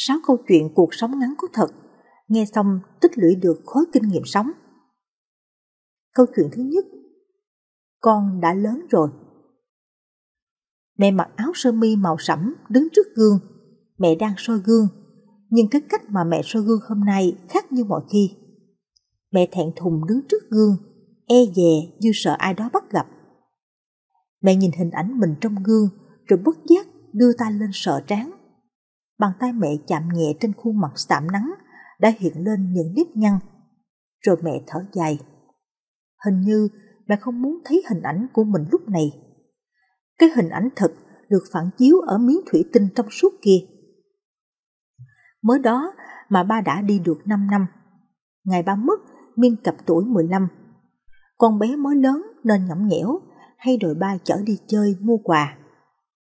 sáu câu chuyện cuộc sống ngắn có thật, nghe xong tích lũy được khối kinh nghiệm sống. Câu chuyện thứ nhất, con đã lớn rồi. Mẹ mặc áo sơ mi màu sẫm đứng trước gương, mẹ đang soi gương, nhưng cái cách mà mẹ soi gương hôm nay khác như mọi khi. Mẹ thẹn thùng đứng trước gương, e dè như sợ ai đó bắt gặp. Mẹ nhìn hình ảnh mình trong gương rồi bất giác đưa tay lên sợ trán bàn tay mẹ chạm nhẹ trên khuôn mặt sạm nắng đã hiện lên những nếp nhăn. Rồi mẹ thở dài. Hình như mẹ không muốn thấy hình ảnh của mình lúc này. Cái hình ảnh thật được phản chiếu ở miếng thủy tinh trong suốt kia. Mới đó mà ba đã đi được 5 năm. Ngày ba mất, Miên cặp tuổi 15. Con bé mới lớn nên nhõng nhẽo, hay đòi ba chở đi chơi mua quà.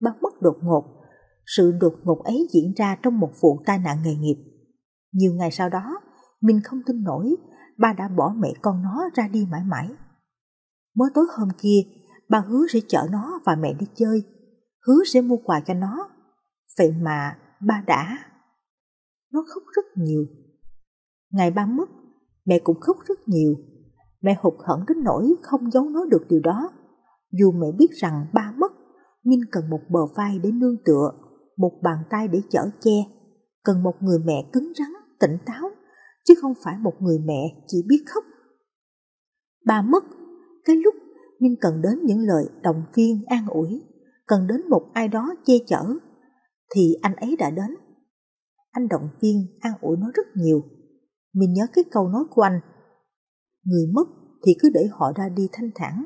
ba mất đột ngột, sự đột ngột ấy diễn ra trong một vụ tai nạn nghề nghiệp. Nhiều ngày sau đó, mình không tin nổi ba đã bỏ mẹ con nó ra đi mãi mãi. Mới tối hôm kia, ba hứa sẽ chở nó và mẹ đi chơi, hứa sẽ mua quà cho nó. Vậy mà ba đã. Nó khóc rất nhiều. Ngày ba mất, mẹ cũng khóc rất nhiều. Mẹ hụt hẫng đến nỗi không giấu nói được điều đó. Dù mẹ biết rằng ba mất, Minh cần một bờ vai để nương tựa một bàn tay để chở che, cần một người mẹ cứng rắn, tỉnh táo, chứ không phải một người mẹ chỉ biết khóc. Ba mất, cái lúc nhưng cần đến những lời động viên an ủi, cần đến một ai đó che chở, thì anh ấy đã đến. Anh động viên an ủi nó rất nhiều. Mình nhớ cái câu nói của anh, người mất thì cứ để họ ra đi thanh thản,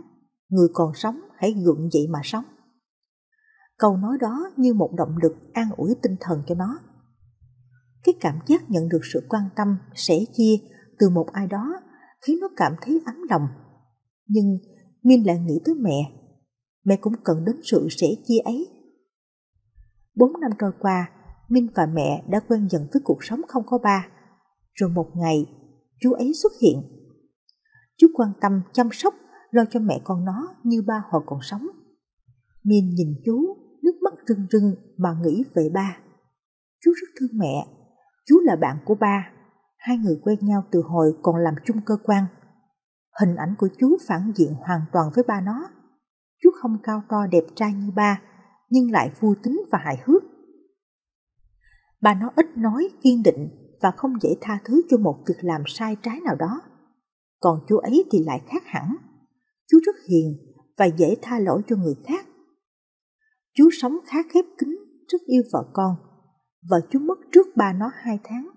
người còn sống hãy gượng dậy mà sống. Câu nói đó như một động lực an ủi tinh thần cho nó. Cái cảm giác nhận được sự quan tâm, sẻ chia từ một ai đó khiến nó cảm thấy ấm lòng. Nhưng Min lại nghĩ tới mẹ. Mẹ cũng cần đến sự sẻ chia ấy. Bốn năm trôi qua, Minh và mẹ đã quen dần với cuộc sống không có ba. Rồi một ngày, chú ấy xuất hiện. Chú quan tâm, chăm sóc, lo cho mẹ con nó như ba hồi còn sống. Min nhìn chú, rưng rưng mà nghĩ về ba. Chú rất thương mẹ, chú là bạn của ba, hai người quen nhau từ hồi còn làm chung cơ quan. Hình ảnh của chú phản diện hoàn toàn với ba nó. Chú không cao to đẹp trai như ba, nhưng lại vui tính và hài hước. Ba nó ít nói, kiên định và không dễ tha thứ cho một việc làm sai trái nào đó. Còn chú ấy thì lại khác hẳn. Chú rất hiền và dễ tha lỗi cho người khác. Chú sống khá khép kín rất yêu vợ con. Vợ chú mất trước ba nó hai tháng.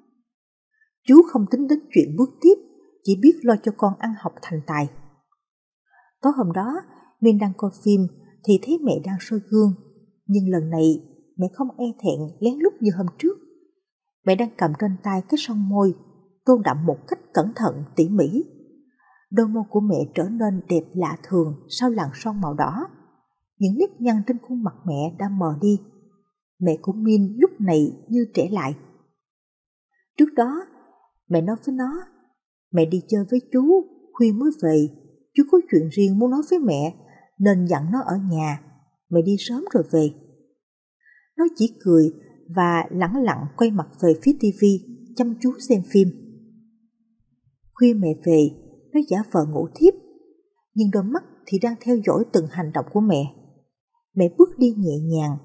Chú không tính đến chuyện bước tiếp, chỉ biết lo cho con ăn học thành tài. Tối hôm đó, nguyên đang coi phim thì thấy mẹ đang soi gương. Nhưng lần này, mẹ không e thẹn lén lút như hôm trước. Mẹ đang cầm trên tay cái son môi, tô đậm một cách cẩn thận, tỉ mỉ. Đôi môi của mẹ trở nên đẹp lạ thường sau làn son màu đỏ những nếp nhăn trên khuôn mặt mẹ đã mờ đi. Mẹ của Min lúc này như trẻ lại. Trước đó, mẹ nói với nó, mẹ đi chơi với chú, khuya mới về, chú có chuyện riêng muốn nói với mẹ, nên dặn nó ở nhà, mẹ đi sớm rồi về. Nó chỉ cười và lẳng lặng quay mặt về phía tivi, chăm chú xem phim. Khuya mẹ về, nó giả vờ ngủ thiếp, nhưng đôi mắt thì đang theo dõi từng hành động của mẹ mẹ bước đi nhẹ nhàng,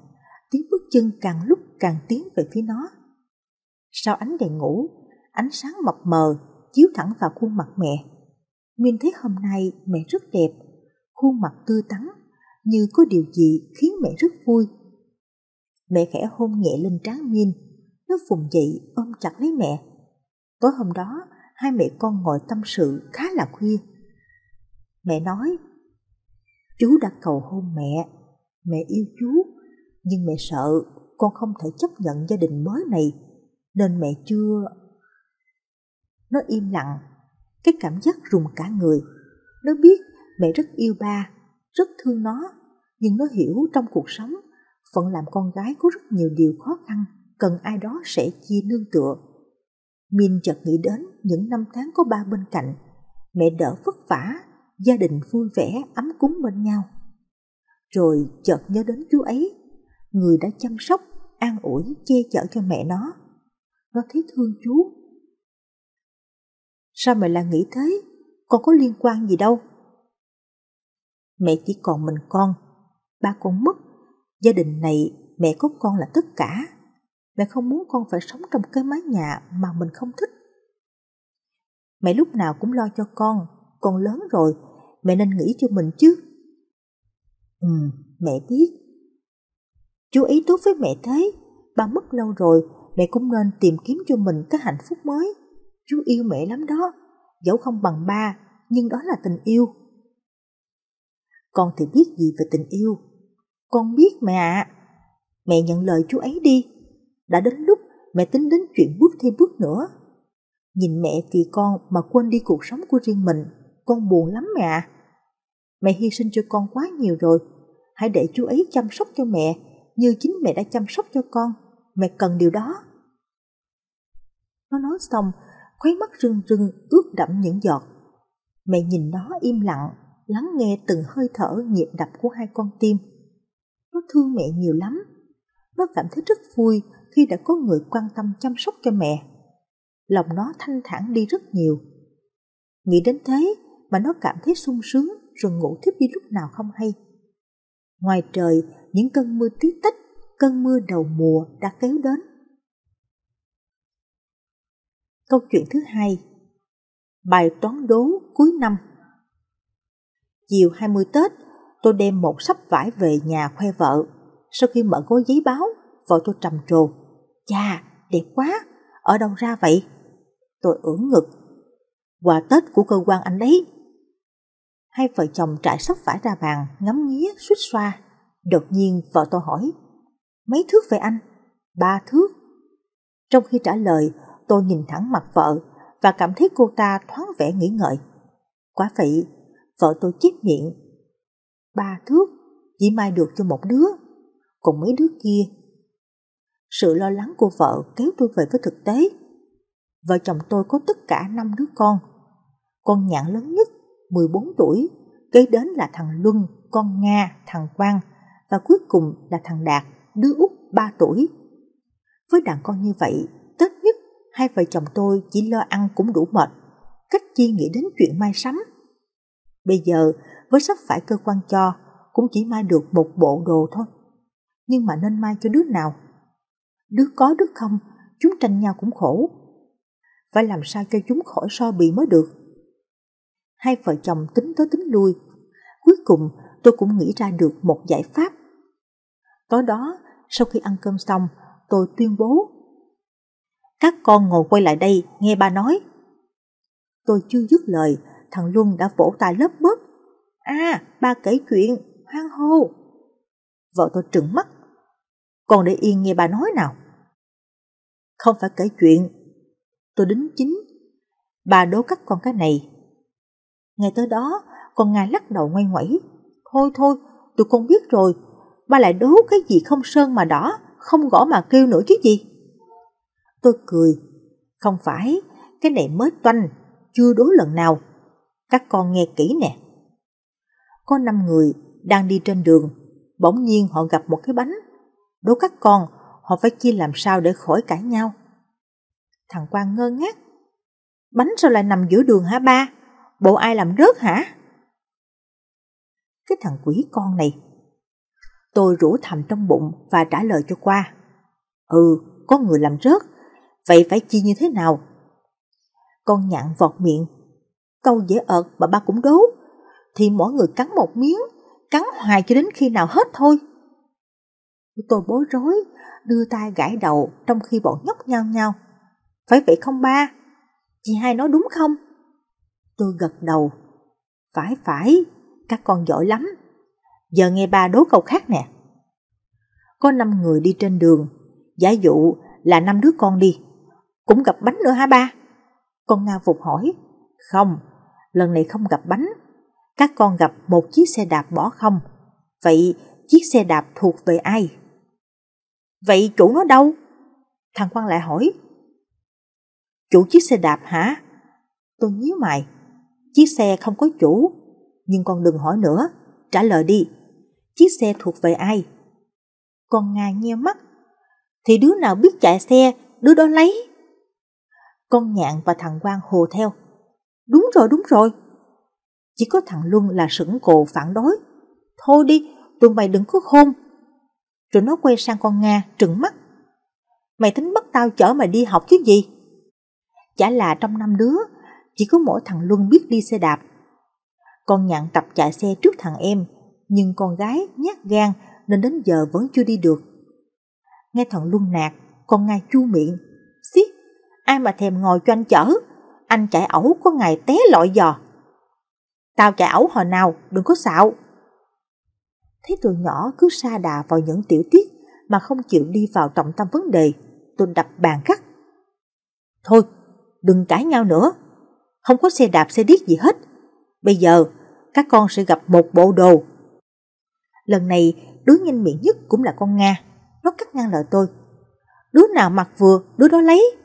tiếng bước chân càng lúc càng tiến về phía nó. Sau ánh đèn ngủ, ánh sáng mập mờ chiếu thẳng vào khuôn mặt mẹ. Nguyên thấy hôm nay mẹ rất đẹp, khuôn mặt tươi tắn, như có điều gì khiến mẹ rất vui. Mẹ khẽ hôn nhẹ lên trán Minh, nó vùng dậy ôm chặt lấy mẹ. Tối hôm đó, hai mẹ con ngồi tâm sự khá là khuya. Mẹ nói, chú đã cầu hôn mẹ mẹ yêu chú, nhưng mẹ sợ con không thể chấp nhận gia đình mới này, nên mẹ chưa... Nó im lặng, cái cảm giác rùng cả người. Nó biết mẹ rất yêu ba, rất thương nó, nhưng nó hiểu trong cuộc sống, phận làm con gái có rất nhiều điều khó khăn, cần ai đó sẽ chia nương tựa. Min chợt nghĩ đến những năm tháng có ba bên cạnh, mẹ đỡ vất vả, gia đình vui vẻ ấm cúng bên nhau rồi chợt nhớ đến chú ấy, người đã chăm sóc, an ủi, che chở cho mẹ nó. Nó thấy thương chú. Sao mày lại nghĩ thế? Con có liên quan gì đâu? Mẹ chỉ còn mình con, ba con mất, gia đình này mẹ có con là tất cả. Mẹ không muốn con phải sống trong cái mái nhà mà mình không thích. Mẹ lúc nào cũng lo cho con, con lớn rồi, mẹ nên nghĩ cho mình chứ Ừ, mẹ biết. Chú ý tốt với mẹ thế, ba mất lâu rồi, mẹ cũng nên tìm kiếm cho mình cái hạnh phúc mới. Chú yêu mẹ lắm đó, dẫu không bằng ba, nhưng đó là tình yêu. Con thì biết gì về tình yêu? Con biết mẹ ạ. Mẹ nhận lời chú ấy đi. Đã đến lúc mẹ tính đến chuyện bước thêm bước nữa. Nhìn mẹ vì con mà quên đi cuộc sống của riêng mình, con buồn lắm mẹ ạ. Mẹ hy sinh cho con quá nhiều rồi, hãy để chú ấy chăm sóc cho mẹ như chính mẹ đã chăm sóc cho con. Mẹ cần điều đó. Nó nói xong, khuấy mắt rưng rưng ướt đẫm những giọt. Mẹ nhìn nó im lặng, lắng nghe từng hơi thở nhịp đập của hai con tim. Nó thương mẹ nhiều lắm. Nó cảm thấy rất vui khi đã có người quan tâm chăm sóc cho mẹ. Lòng nó thanh thản đi rất nhiều. Nghĩ đến thế mà nó cảm thấy sung sướng rồi ngủ thiếp đi lúc nào không hay. Ngoài trời, những cơn mưa tí tách, cơn mưa đầu mùa đã kéo đến. Câu chuyện thứ hai Bài toán đố cuối năm Chiều 20 Tết, tôi đem một sắp vải về nhà khoe vợ. Sau khi mở gói giấy báo, vợ tôi trầm trồ. Chà, đẹp quá, ở đâu ra vậy? Tôi ưỡn ngực. Quà Tết của cơ quan anh đấy, Hai vợ chồng trải sắp vải ra bàn, ngắm nghía, suýt xoa. Đột nhiên vợ tôi hỏi, mấy thước về anh? Ba thước. Trong khi trả lời, tôi nhìn thẳng mặt vợ và cảm thấy cô ta thoáng vẻ nghĩ ngợi. quá vậy, vợ tôi chép miệng. Ba thước, chỉ mai được cho một đứa, còn mấy đứa kia. Sự lo lắng của vợ kéo tôi về với thực tế. Vợ chồng tôi có tất cả năm đứa con. Con nhạn lớn nhất 14 tuổi, kế đến là thằng Luân, con Nga, thằng Quang và cuối cùng là thằng Đạt, đứa út 3 tuổi. Với đàn con như vậy, Tết nhất hai vợ chồng tôi chỉ lo ăn cũng đủ mệt, cách chi nghĩ đến chuyện mai sắm. Bây giờ với sắp phải cơ quan cho cũng chỉ mai được một bộ đồ thôi. Nhưng mà nên mai cho đứa nào? Đứa có đứa không, chúng tranh nhau cũng khổ. Phải làm sao cho chúng khỏi so bị mới được hai vợ chồng tính tới tính lui. Cuối cùng, tôi cũng nghĩ ra được một giải pháp. Tối đó, sau khi ăn cơm xong, tôi tuyên bố. Các con ngồi quay lại đây, nghe ba nói. Tôi chưa dứt lời, thằng Luân đã vỗ tay lớp bớt. A, ba kể chuyện, hoang hô. Vợ tôi trừng mắt. Con để yên nghe ba nói nào. Không phải kể chuyện. Tôi đính chính. Bà đố các con cái này, Nghe tới đó, con Nga lắc đầu ngoay ngoẩy. Thôi thôi, tụi con biết rồi, ba lại đố cái gì không sơn mà đỏ, không gõ mà kêu nữa chứ gì. Tôi cười, không phải, cái này mới toanh, chưa đố lần nào. Các con nghe kỹ nè. Có năm người đang đi trên đường, bỗng nhiên họ gặp một cái bánh. Đố các con, họ phải chia làm sao để khỏi cãi nhau. Thằng Quang ngơ ngác. Bánh sao lại nằm giữa đường hả ba? bộ ai làm rớt hả? Cái thằng quỷ con này. Tôi rủ thầm trong bụng và trả lời cho qua. Ừ, có người làm rớt, vậy phải chi như thế nào? Con nhạn vọt miệng, câu dễ ợt mà ba cũng đố, thì mỗi người cắn một miếng, cắn hoài cho đến khi nào hết thôi. Tôi bối rối, đưa tay gãi đầu trong khi bọn nhóc nhau nhau. Phải vậy không ba? Chị hai nói đúng không? Tôi gật đầu. Phải phải, các con giỏi lắm. Giờ nghe ba đố câu khác nè. Có năm người đi trên đường, giả dụ là năm đứa con đi. Cũng gặp bánh nữa hả ba? Con Nga phục hỏi. Không, lần này không gặp bánh. Các con gặp một chiếc xe đạp bỏ không. Vậy chiếc xe đạp thuộc về ai? Vậy chủ nó đâu? Thằng Quang lại hỏi. Chủ chiếc xe đạp hả? Tôi nhíu mày chiếc xe không có chủ. Nhưng con đừng hỏi nữa, trả lời đi, chiếc xe thuộc về ai? Con Nga nheo mắt, thì đứa nào biết chạy xe, đứa đó lấy. Con nhạn và thằng Quang hồ theo, đúng rồi, đúng rồi. Chỉ có thằng Luân là sững cổ phản đối, thôi đi, tụi mày đừng có khôn. Rồi nó quay sang con Nga trừng mắt, mày tính bắt tao chở mày đi học chứ gì? Chả là trong năm đứa chỉ có mỗi thằng Luân biết đi xe đạp. Con nhạn tập chạy xe trước thằng em, nhưng con gái nhát gan nên đến giờ vẫn chưa đi được. Nghe thằng Luân nạt, con ngay chu miệng. Xiết, ai mà thèm ngồi cho anh chở, anh chạy ẩu có ngày té lọi giò. Tao chạy ẩu hồi nào, đừng có xạo. Thấy tụi nhỏ cứ sa đà vào những tiểu tiết mà không chịu đi vào trọng tâm vấn đề, tôi đập bàn gắt. Thôi, đừng cãi nhau nữa, không có xe đạp xe điếc gì hết. Bây giờ, các con sẽ gặp một bộ đồ. Lần này, đứa nhanh miệng nhất cũng là con Nga. Nó cắt ngang lời tôi. Đứa nào mặc vừa, đứa đó lấy.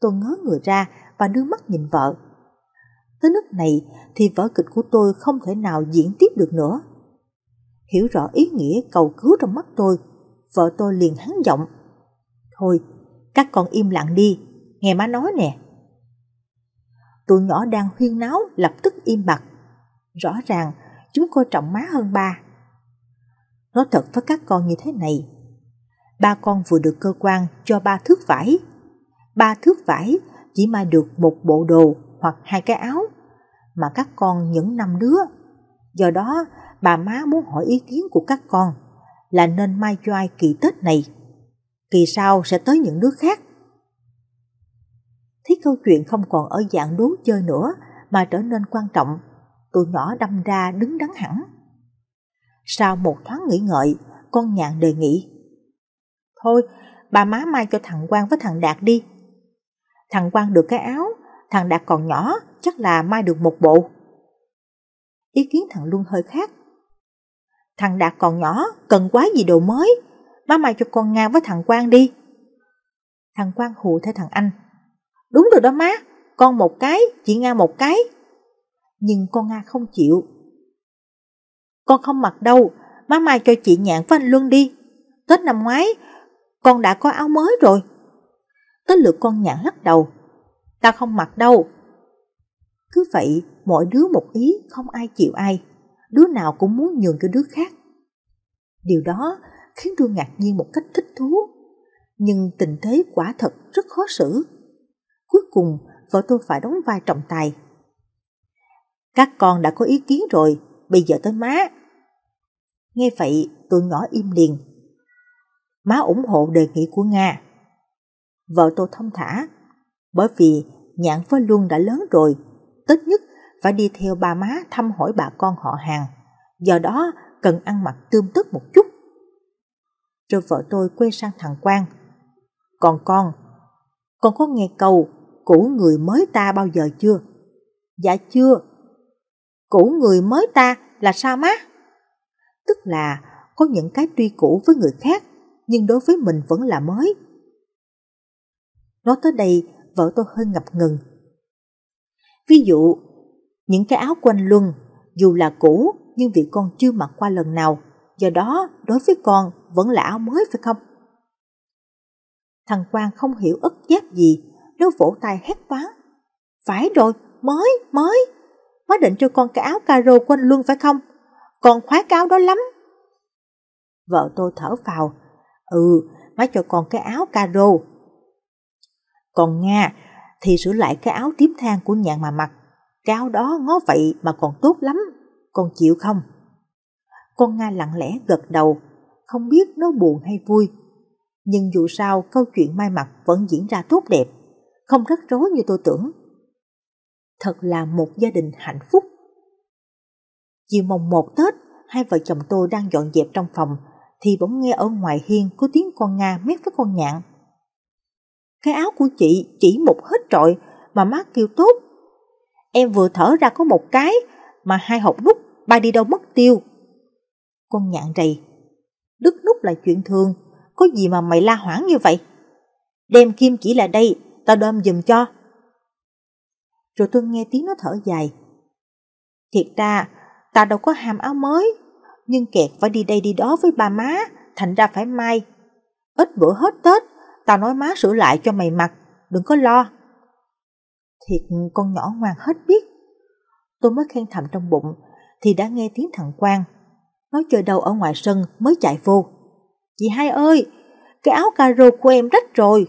Tôi ngớ người ra và đưa mắt nhìn vợ. Tới nước này thì vở kịch của tôi không thể nào diễn tiếp được nữa. Hiểu rõ ý nghĩa cầu cứu trong mắt tôi, vợ tôi liền hắn giọng. Thôi, các con im lặng đi, nghe má nói nè tụi nhỏ đang huyên náo lập tức im bặt. Rõ ràng, chúng cô trọng má hơn ba. Nói thật với các con như thế này, ba con vừa được cơ quan cho ba thước vải. Ba thước vải chỉ mà được một bộ đồ hoặc hai cái áo, mà các con những năm đứa. Do đó, bà má muốn hỏi ý kiến của các con là nên mai choai kỳ Tết này. Kỳ sau sẽ tới những đứa khác thì câu chuyện không còn ở dạng đố chơi nữa mà trở nên quan trọng. Tụi nhỏ đâm ra đứng đắn hẳn. Sau một thoáng nghĩ ngợi, con nhạn đề nghị. Thôi, bà má mai cho thằng Quang với thằng Đạt đi. Thằng Quang được cái áo, thằng Đạt còn nhỏ, chắc là mai được một bộ. Ý kiến thằng Luân hơi khác. Thằng Đạt còn nhỏ, cần quá gì đồ mới. Má mai cho con Nga với thằng Quang đi. Thằng Quang hù theo thằng Anh. Đúng rồi đó má, con một cái, chị Nga một cái. Nhưng con Nga không chịu. Con không mặc đâu, má mai cho chị Nhạn với anh Luân đi. Tết năm ngoái, con đã có áo mới rồi. Tới lượt con Nhạn lắc đầu. Ta không mặc đâu. Cứ vậy, mỗi đứa một ý, không ai chịu ai. Đứa nào cũng muốn nhường cho đứa khác. Điều đó khiến tôi ngạc nhiên một cách thích thú. Nhưng tình thế quả thật rất khó xử cuối cùng vợ tôi phải đóng vai trọng tài. Các con đã có ý kiến rồi, bây giờ tới má. Nghe vậy tôi ngỏ im liền. Má ủng hộ đề nghị của Nga. Vợ tôi thông thả, bởi vì nhãn với luôn đã lớn rồi, ít nhất phải đi theo ba má thăm hỏi bà con họ hàng, do đó cần ăn mặc tươm tất một chút. Rồi vợ tôi quay sang thằng Quang. Còn con, con có nghe câu cũ người mới ta bao giờ chưa? Dạ chưa. Cũ người mới ta là sao má? Tức là có những cái tuy cũ với người khác, nhưng đối với mình vẫn là mới. Nói tới đây, vợ tôi hơi ngập ngừng. Ví dụ, những cái áo quanh luân, dù là cũ nhưng vì con chưa mặc qua lần nào, do đó đối với con vẫn là áo mới phải không? Thằng Quang không hiểu ức giáp gì nó vỗ tay hét toán. Phải rồi, mới, mới. Má định cho con cái áo caro của anh Luân phải không? Con khoái cao đó lắm. Vợ tôi thở phào. Ừ, má cho con cái áo caro. Còn Nga thì sửa lại cái áo tím thang của nhạn mà mặc. Cái áo đó ngó vậy mà còn tốt lắm. Con chịu không? Con Nga lặng lẽ gật đầu, không biết nó buồn hay vui. Nhưng dù sao câu chuyện mai mặt vẫn diễn ra tốt đẹp không rắc rối như tôi tưởng. Thật là một gia đình hạnh phúc. Chiều mồng một Tết, hai vợ chồng tôi đang dọn dẹp trong phòng, thì bỗng nghe ở ngoài hiên có tiếng con Nga mét với con nhạn. Cái áo của chị chỉ một hết trọi mà má kêu tốt. Em vừa thở ra có một cái mà hai hộp nút bay đi đâu mất tiêu. Con nhạn rầy, đứt nút là chuyện thường, có gì mà mày la hoảng như vậy? Đem kim chỉ là đây tao đơm giùm cho. Rồi tôi nghe tiếng nó thở dài. Thiệt ra, tao đâu có hàm áo mới, nhưng kẹt phải đi đây đi đó với ba má, thành ra phải may Ít bữa hết Tết, tao nói má sửa lại cho mày mặc, đừng có lo. Thiệt con nhỏ ngoan hết biết. Tôi mới khen thầm trong bụng, thì đã nghe tiếng thằng Quang. Nó chơi đầu ở ngoài sân mới chạy vô. Chị hai ơi, cái áo caro của em rách rồi.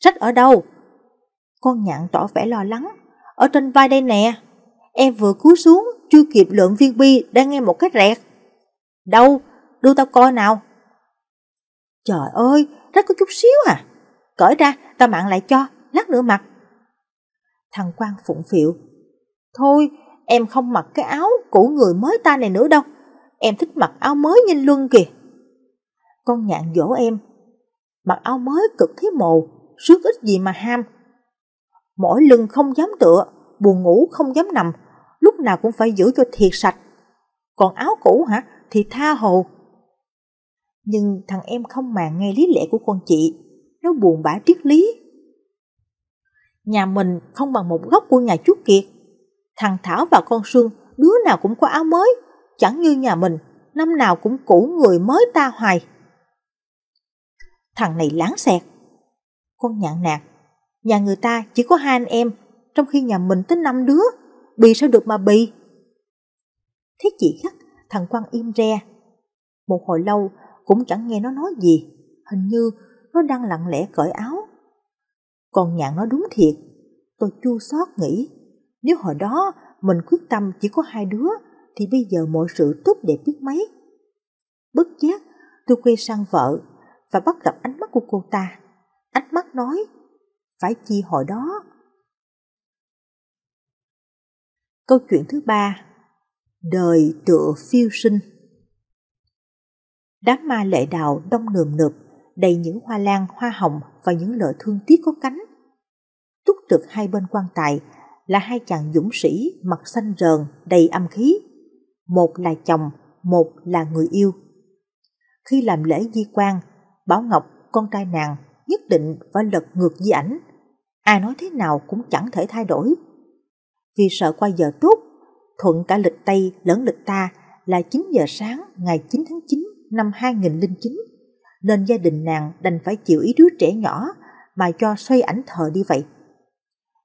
Sách ở đâu? Con nhạn tỏ vẻ lo lắng. Ở trên vai đây nè. Em vừa cú xuống, chưa kịp lượng viên bi đã nghe một cái rẹt. Đâu? Đưa tao coi nào. Trời ơi, rất có chút xíu à. Cởi ra, tao mạng lại cho, lát nữa mặc. Thằng Quang phụng phịu. Thôi, em không mặc cái áo cũ người mới ta này nữa đâu. Em thích mặc áo mới nhanh luân kìa. Con nhạn dỗ em. Mặc áo mới cực thấy mồ, rất ít gì mà ham. Mỗi lưng không dám tựa, buồn ngủ không dám nằm, lúc nào cũng phải giữ cho thiệt sạch. Còn áo cũ hả, thì tha hồ. Nhưng thằng em không màng ngay lý lẽ của con chị, nó buồn bã triết lý. Nhà mình không bằng một góc của nhà chú Kiệt. Thằng Thảo và con Sương đứa nào cũng có áo mới, chẳng như nhà mình, năm nào cũng cũ người mới ta hoài. Thằng này láng xẹt, con nhạn nạt, nhà người ta chỉ có hai anh em, trong khi nhà mình tới năm đứa, bì sao được mà bì. Thế chị khắc, thằng Quang im re. Một hồi lâu cũng chẳng nghe nó nói gì, hình như nó đang lặng lẽ cởi áo. Còn nhạn nói đúng thiệt, tôi chua xót nghĩ, nếu hồi đó mình quyết tâm chỉ có hai đứa, thì bây giờ mọi sự tốt đẹp biết mấy. Bất giác, tôi quay sang vợ và bắt gặp ánh mắt của cô ta ánh mắt nói, phải chi hồi đó. Câu chuyện thứ ba, đời tựa phiêu sinh. Đám ma lệ đào đông nườm nượp, đầy những hoa lan, hoa hồng và những lợ thương tiếc có cánh. Túc trực hai bên quan tài là hai chàng dũng sĩ mặt xanh rờn, đầy âm khí. Một là chồng, một là người yêu. Khi làm lễ di quan, Bảo Ngọc, con trai nàng, nhất định phải lật ngược với ảnh. Ai nói thế nào cũng chẳng thể thay đổi. Vì sợ qua giờ tuốt, thuận cả lịch Tây lẫn lịch ta là 9 giờ sáng ngày 9 tháng 9 năm 2009, nên gia đình nàng đành phải chịu ý đứa trẻ nhỏ mà cho xoay ảnh thờ đi vậy.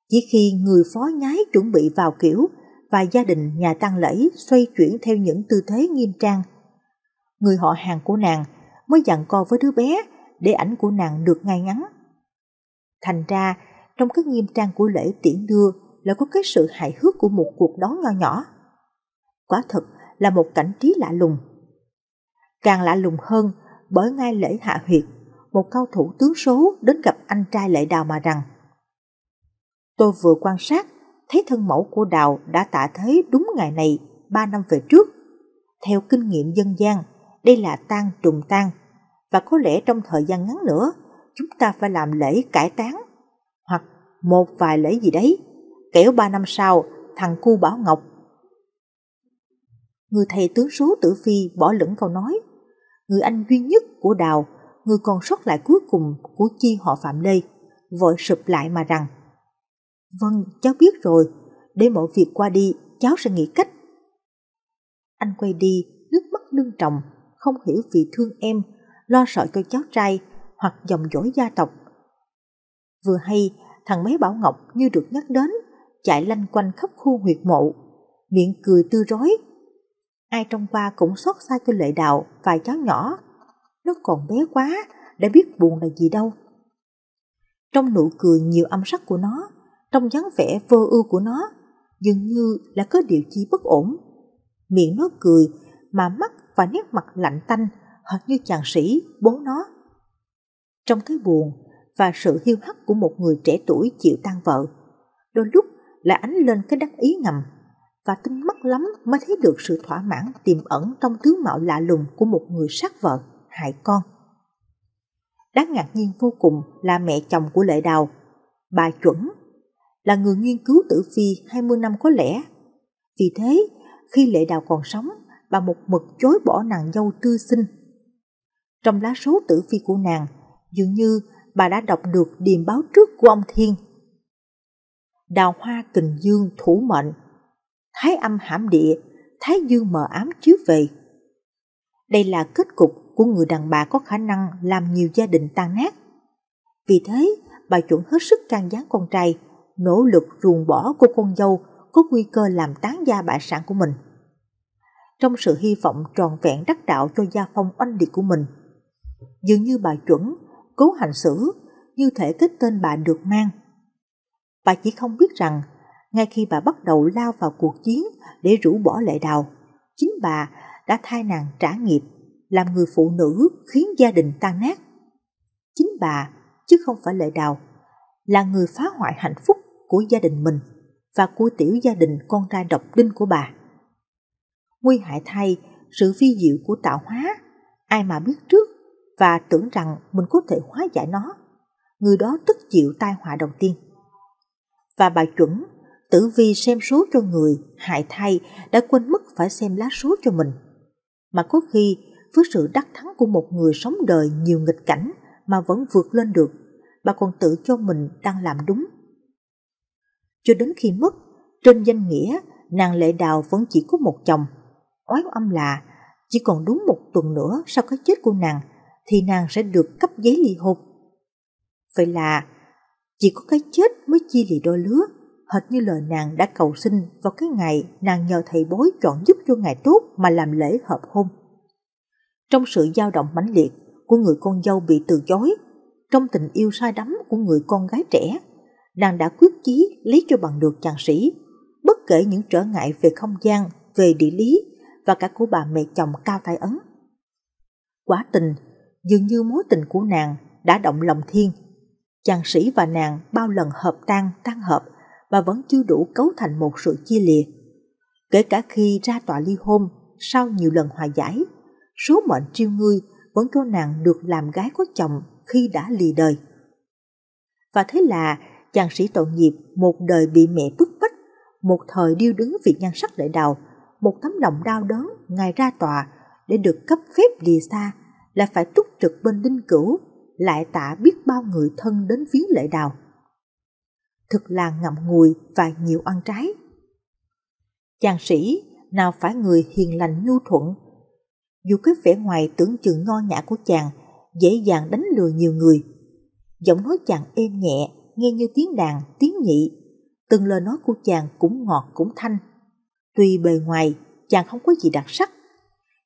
Chỉ khi người phó nhái chuẩn bị vào kiểu và gia đình nhà tăng lễ xoay chuyển theo những tư thế nghiêm trang, người họ hàng của nàng mới dặn co với đứa bé để ảnh của nàng được ngay ngắn. Thành ra, trong cái nghiêm trang của lễ tiễn đưa là có cái sự hài hước của một cuộc đón nho nhỏ. Quả thật là một cảnh trí lạ lùng. Càng lạ lùng hơn, bởi ngay lễ hạ huyệt, một cao thủ tướng số đến gặp anh trai lệ đào mà rằng Tôi vừa quan sát, thấy thân mẫu của đào đã tạ thế đúng ngày này, ba năm về trước. Theo kinh nghiệm dân gian, đây là tang trùng tang, và có lẽ trong thời gian ngắn nữa chúng ta phải làm lễ cải táng hoặc một vài lễ gì đấy kẻo ba năm sau thằng cu bảo ngọc người thầy tướng số tử phi bỏ lửng câu nói người anh duy nhất của đào người còn sót lại cuối cùng của chi họ phạm lê vội sụp lại mà rằng vâng cháu biết rồi để mọi việc qua đi cháu sẽ nghĩ cách anh quay đi nước mắt lưng tròng không hiểu vì thương em lo sợ cho cháu trai hoặc dòng dõi gia tộc. Vừa hay, thằng bé Bảo Ngọc như được nhắc đến, chạy lanh quanh khắp khu huyệt mộ, miệng cười tươi rói. Ai trong qua cũng xót xa cho lệ đạo vài cháu nhỏ. Nó còn bé quá, đã biết buồn là gì đâu. Trong nụ cười nhiều âm sắc của nó, trong dáng vẻ vô ưu của nó, dường như là có điều chi bất ổn. Miệng nó cười mà mắt và nét mặt lạnh tanh hoặc như chàng sĩ, bố nó. Trong cái buồn và sự hiu hắt của một người trẻ tuổi chịu tan vợ, đôi lúc là ánh lên cái đắc ý ngầm và tinh mắt lắm mới thấy được sự thỏa mãn tiềm ẩn trong tướng mạo lạ lùng của một người sát vợ, hại con. Đáng ngạc nhiên vô cùng là mẹ chồng của Lệ Đào, bà Chuẩn, là người nghiên cứu tử vi 20 năm có lẽ. Vì thế, khi Lệ Đào còn sống, bà một mực chối bỏ nàng dâu tư sinh trong lá số tử phi của nàng, dường như bà đã đọc được điềm báo trước của ông Thiên. Đào hoa kình dương thủ mệnh, thái âm hãm địa, thái dương mờ ám chiếu về. Đây là kết cục của người đàn bà có khả năng làm nhiều gia đình tan nát. Vì thế, bà chuẩn hết sức can gián con trai, nỗ lực ruồng bỏ cô con dâu có nguy cơ làm tán gia bại sản của mình. Trong sự hy vọng tròn vẹn đắc đạo cho gia phong oanh liệt của mình – Dường như bà chuẩn, cố hành xử, như thể cái tên bà được mang. Bà chỉ không biết rằng, ngay khi bà bắt đầu lao vào cuộc chiến để rũ bỏ lệ đào, chính bà đã thay nàng trả nghiệp, làm người phụ nữ khiến gia đình tan nát. Chính bà, chứ không phải lệ đào, là người phá hoại hạnh phúc của gia đình mình và của tiểu gia đình con trai độc đinh của bà. Nguy hại thay, sự phi diệu của tạo hóa, ai mà biết trước và tưởng rằng mình có thể hóa giải nó, người đó tức chịu tai họa đầu tiên. Và bà chuẩn, tử vi xem số cho người, hại thay đã quên mất phải xem lá số cho mình. Mà có khi, với sự đắc thắng của một người sống đời nhiều nghịch cảnh mà vẫn vượt lên được, bà còn tự cho mình đang làm đúng. Cho đến khi mất, trên danh nghĩa, nàng lệ đào vẫn chỉ có một chồng. Oái âm là, chỉ còn đúng một tuần nữa sau cái chết của nàng thì nàng sẽ được cấp giấy ly hôn. Vậy là chỉ có cái chết mới chia lì đôi lứa, hệt như lời nàng đã cầu xin vào cái ngày nàng nhờ thầy bối chọn giúp cho ngài tốt mà làm lễ hợp hôn. Trong sự dao động mãnh liệt của người con dâu bị từ chối, trong tình yêu sai đắm của người con gái trẻ, nàng đã quyết chí lấy cho bằng được chàng sĩ, bất kể những trở ngại về không gian, về địa lý và cả của bà mẹ chồng cao tay ấn. Quá tình dường như mối tình của nàng đã động lòng thiên. Chàng sĩ và nàng bao lần hợp tan tan hợp mà vẫn chưa đủ cấu thành một sự chia lìa. Kể cả khi ra tòa ly hôn sau nhiều lần hòa giải, số mệnh triêu ngươi vẫn cho nàng được làm gái có chồng khi đã lì đời. Và thế là chàng sĩ tội nghiệp một đời bị mẹ bức bách, một thời điêu đứng việc nhan sắc đại đào, một tấm lòng đau đớn ngày ra tòa để được cấp phép lìa xa là phải túc trực bên đinh cửu, lại tả biết bao người thân đến viếng lễ đào. Thực là ngậm ngùi và nhiều ăn trái. Chàng sĩ nào phải người hiền lành nhu thuận. Dù cái vẻ ngoài tưởng chừng nho nhã của chàng dễ dàng đánh lừa nhiều người. Giọng nói chàng êm nhẹ, nghe như tiếng đàn, tiếng nhị. Từng lời nói của chàng cũng ngọt cũng thanh. Tuy bề ngoài chàng không có gì đặc sắc,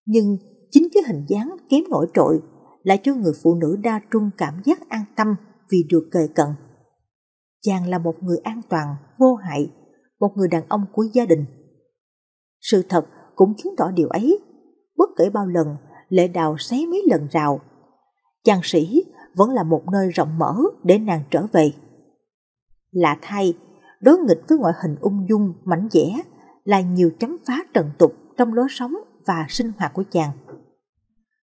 nhưng Chính cái hình dáng kém nổi trội lại cho người phụ nữ đa trung cảm giác an tâm vì được kề cận. Chàng là một người an toàn, vô hại, một người đàn ông của gia đình. Sự thật cũng chứng tỏ điều ấy. Bất kể bao lần, lệ đào xé mấy lần rào. Chàng sĩ vẫn là một nơi rộng mở để nàng trở về. Lạ thay, đối nghịch với ngoại hình ung dung, mảnh vẽ là nhiều chấm phá trần tục trong lối sống và sinh hoạt của chàng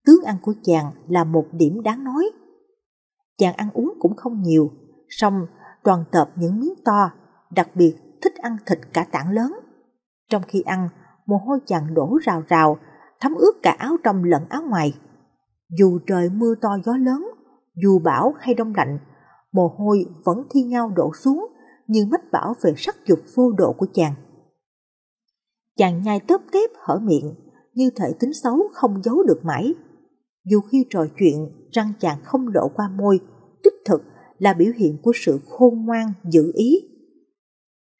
tướng ăn của chàng là một điểm đáng nói. Chàng ăn uống cũng không nhiều, song toàn tập những miếng to, đặc biệt thích ăn thịt cả tảng lớn. Trong khi ăn, mồ hôi chàng đổ rào rào, thấm ướt cả áo trong lẫn áo ngoài. Dù trời mưa to gió lớn, dù bão hay đông lạnh, mồ hôi vẫn thi nhau đổ xuống như mách bảo về sắc dục vô độ của chàng. Chàng nhai tớp tép hở miệng, như thể tính xấu không giấu được mãi. Dù khi trò chuyện, răng chàng không lộ qua môi, đích thực là biểu hiện của sự khôn ngoan, giữ ý.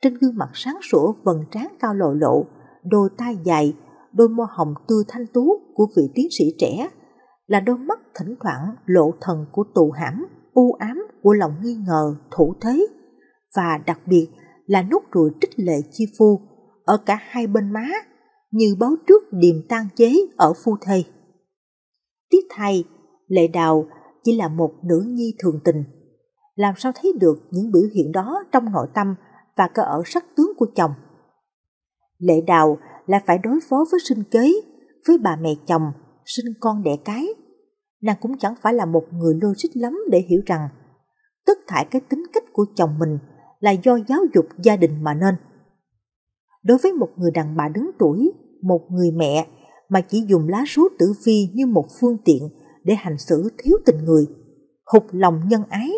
Trên gương mặt sáng sủa vầng trán cao lộ lộ, đôi tai dài, đôi môi hồng tươi thanh tú của vị tiến sĩ trẻ, là đôi mắt thỉnh thoảng lộ thần của tù hãm, u ám của lòng nghi ngờ, thủ thế, và đặc biệt là nút ruồi trích lệ chi phu ở cả hai bên má, như báo trước điềm tan chế ở phu thê. Tiếc thay, Lệ Đào chỉ là một nữ nhi thường tình. Làm sao thấy được những biểu hiện đó trong nội tâm và cơ ở sắc tướng của chồng? Lệ Đào là phải đối phó với sinh kế, với bà mẹ chồng, sinh con đẻ cái. Nàng cũng chẳng phải là một người logic lắm để hiểu rằng tất thải cái tính cách của chồng mình là do giáo dục gia đình mà nên. Đối với một người đàn bà đứng tuổi, một người mẹ mà chỉ dùng lá số tử vi như một phương tiện để hành xử thiếu tình người, hụt lòng nhân ái,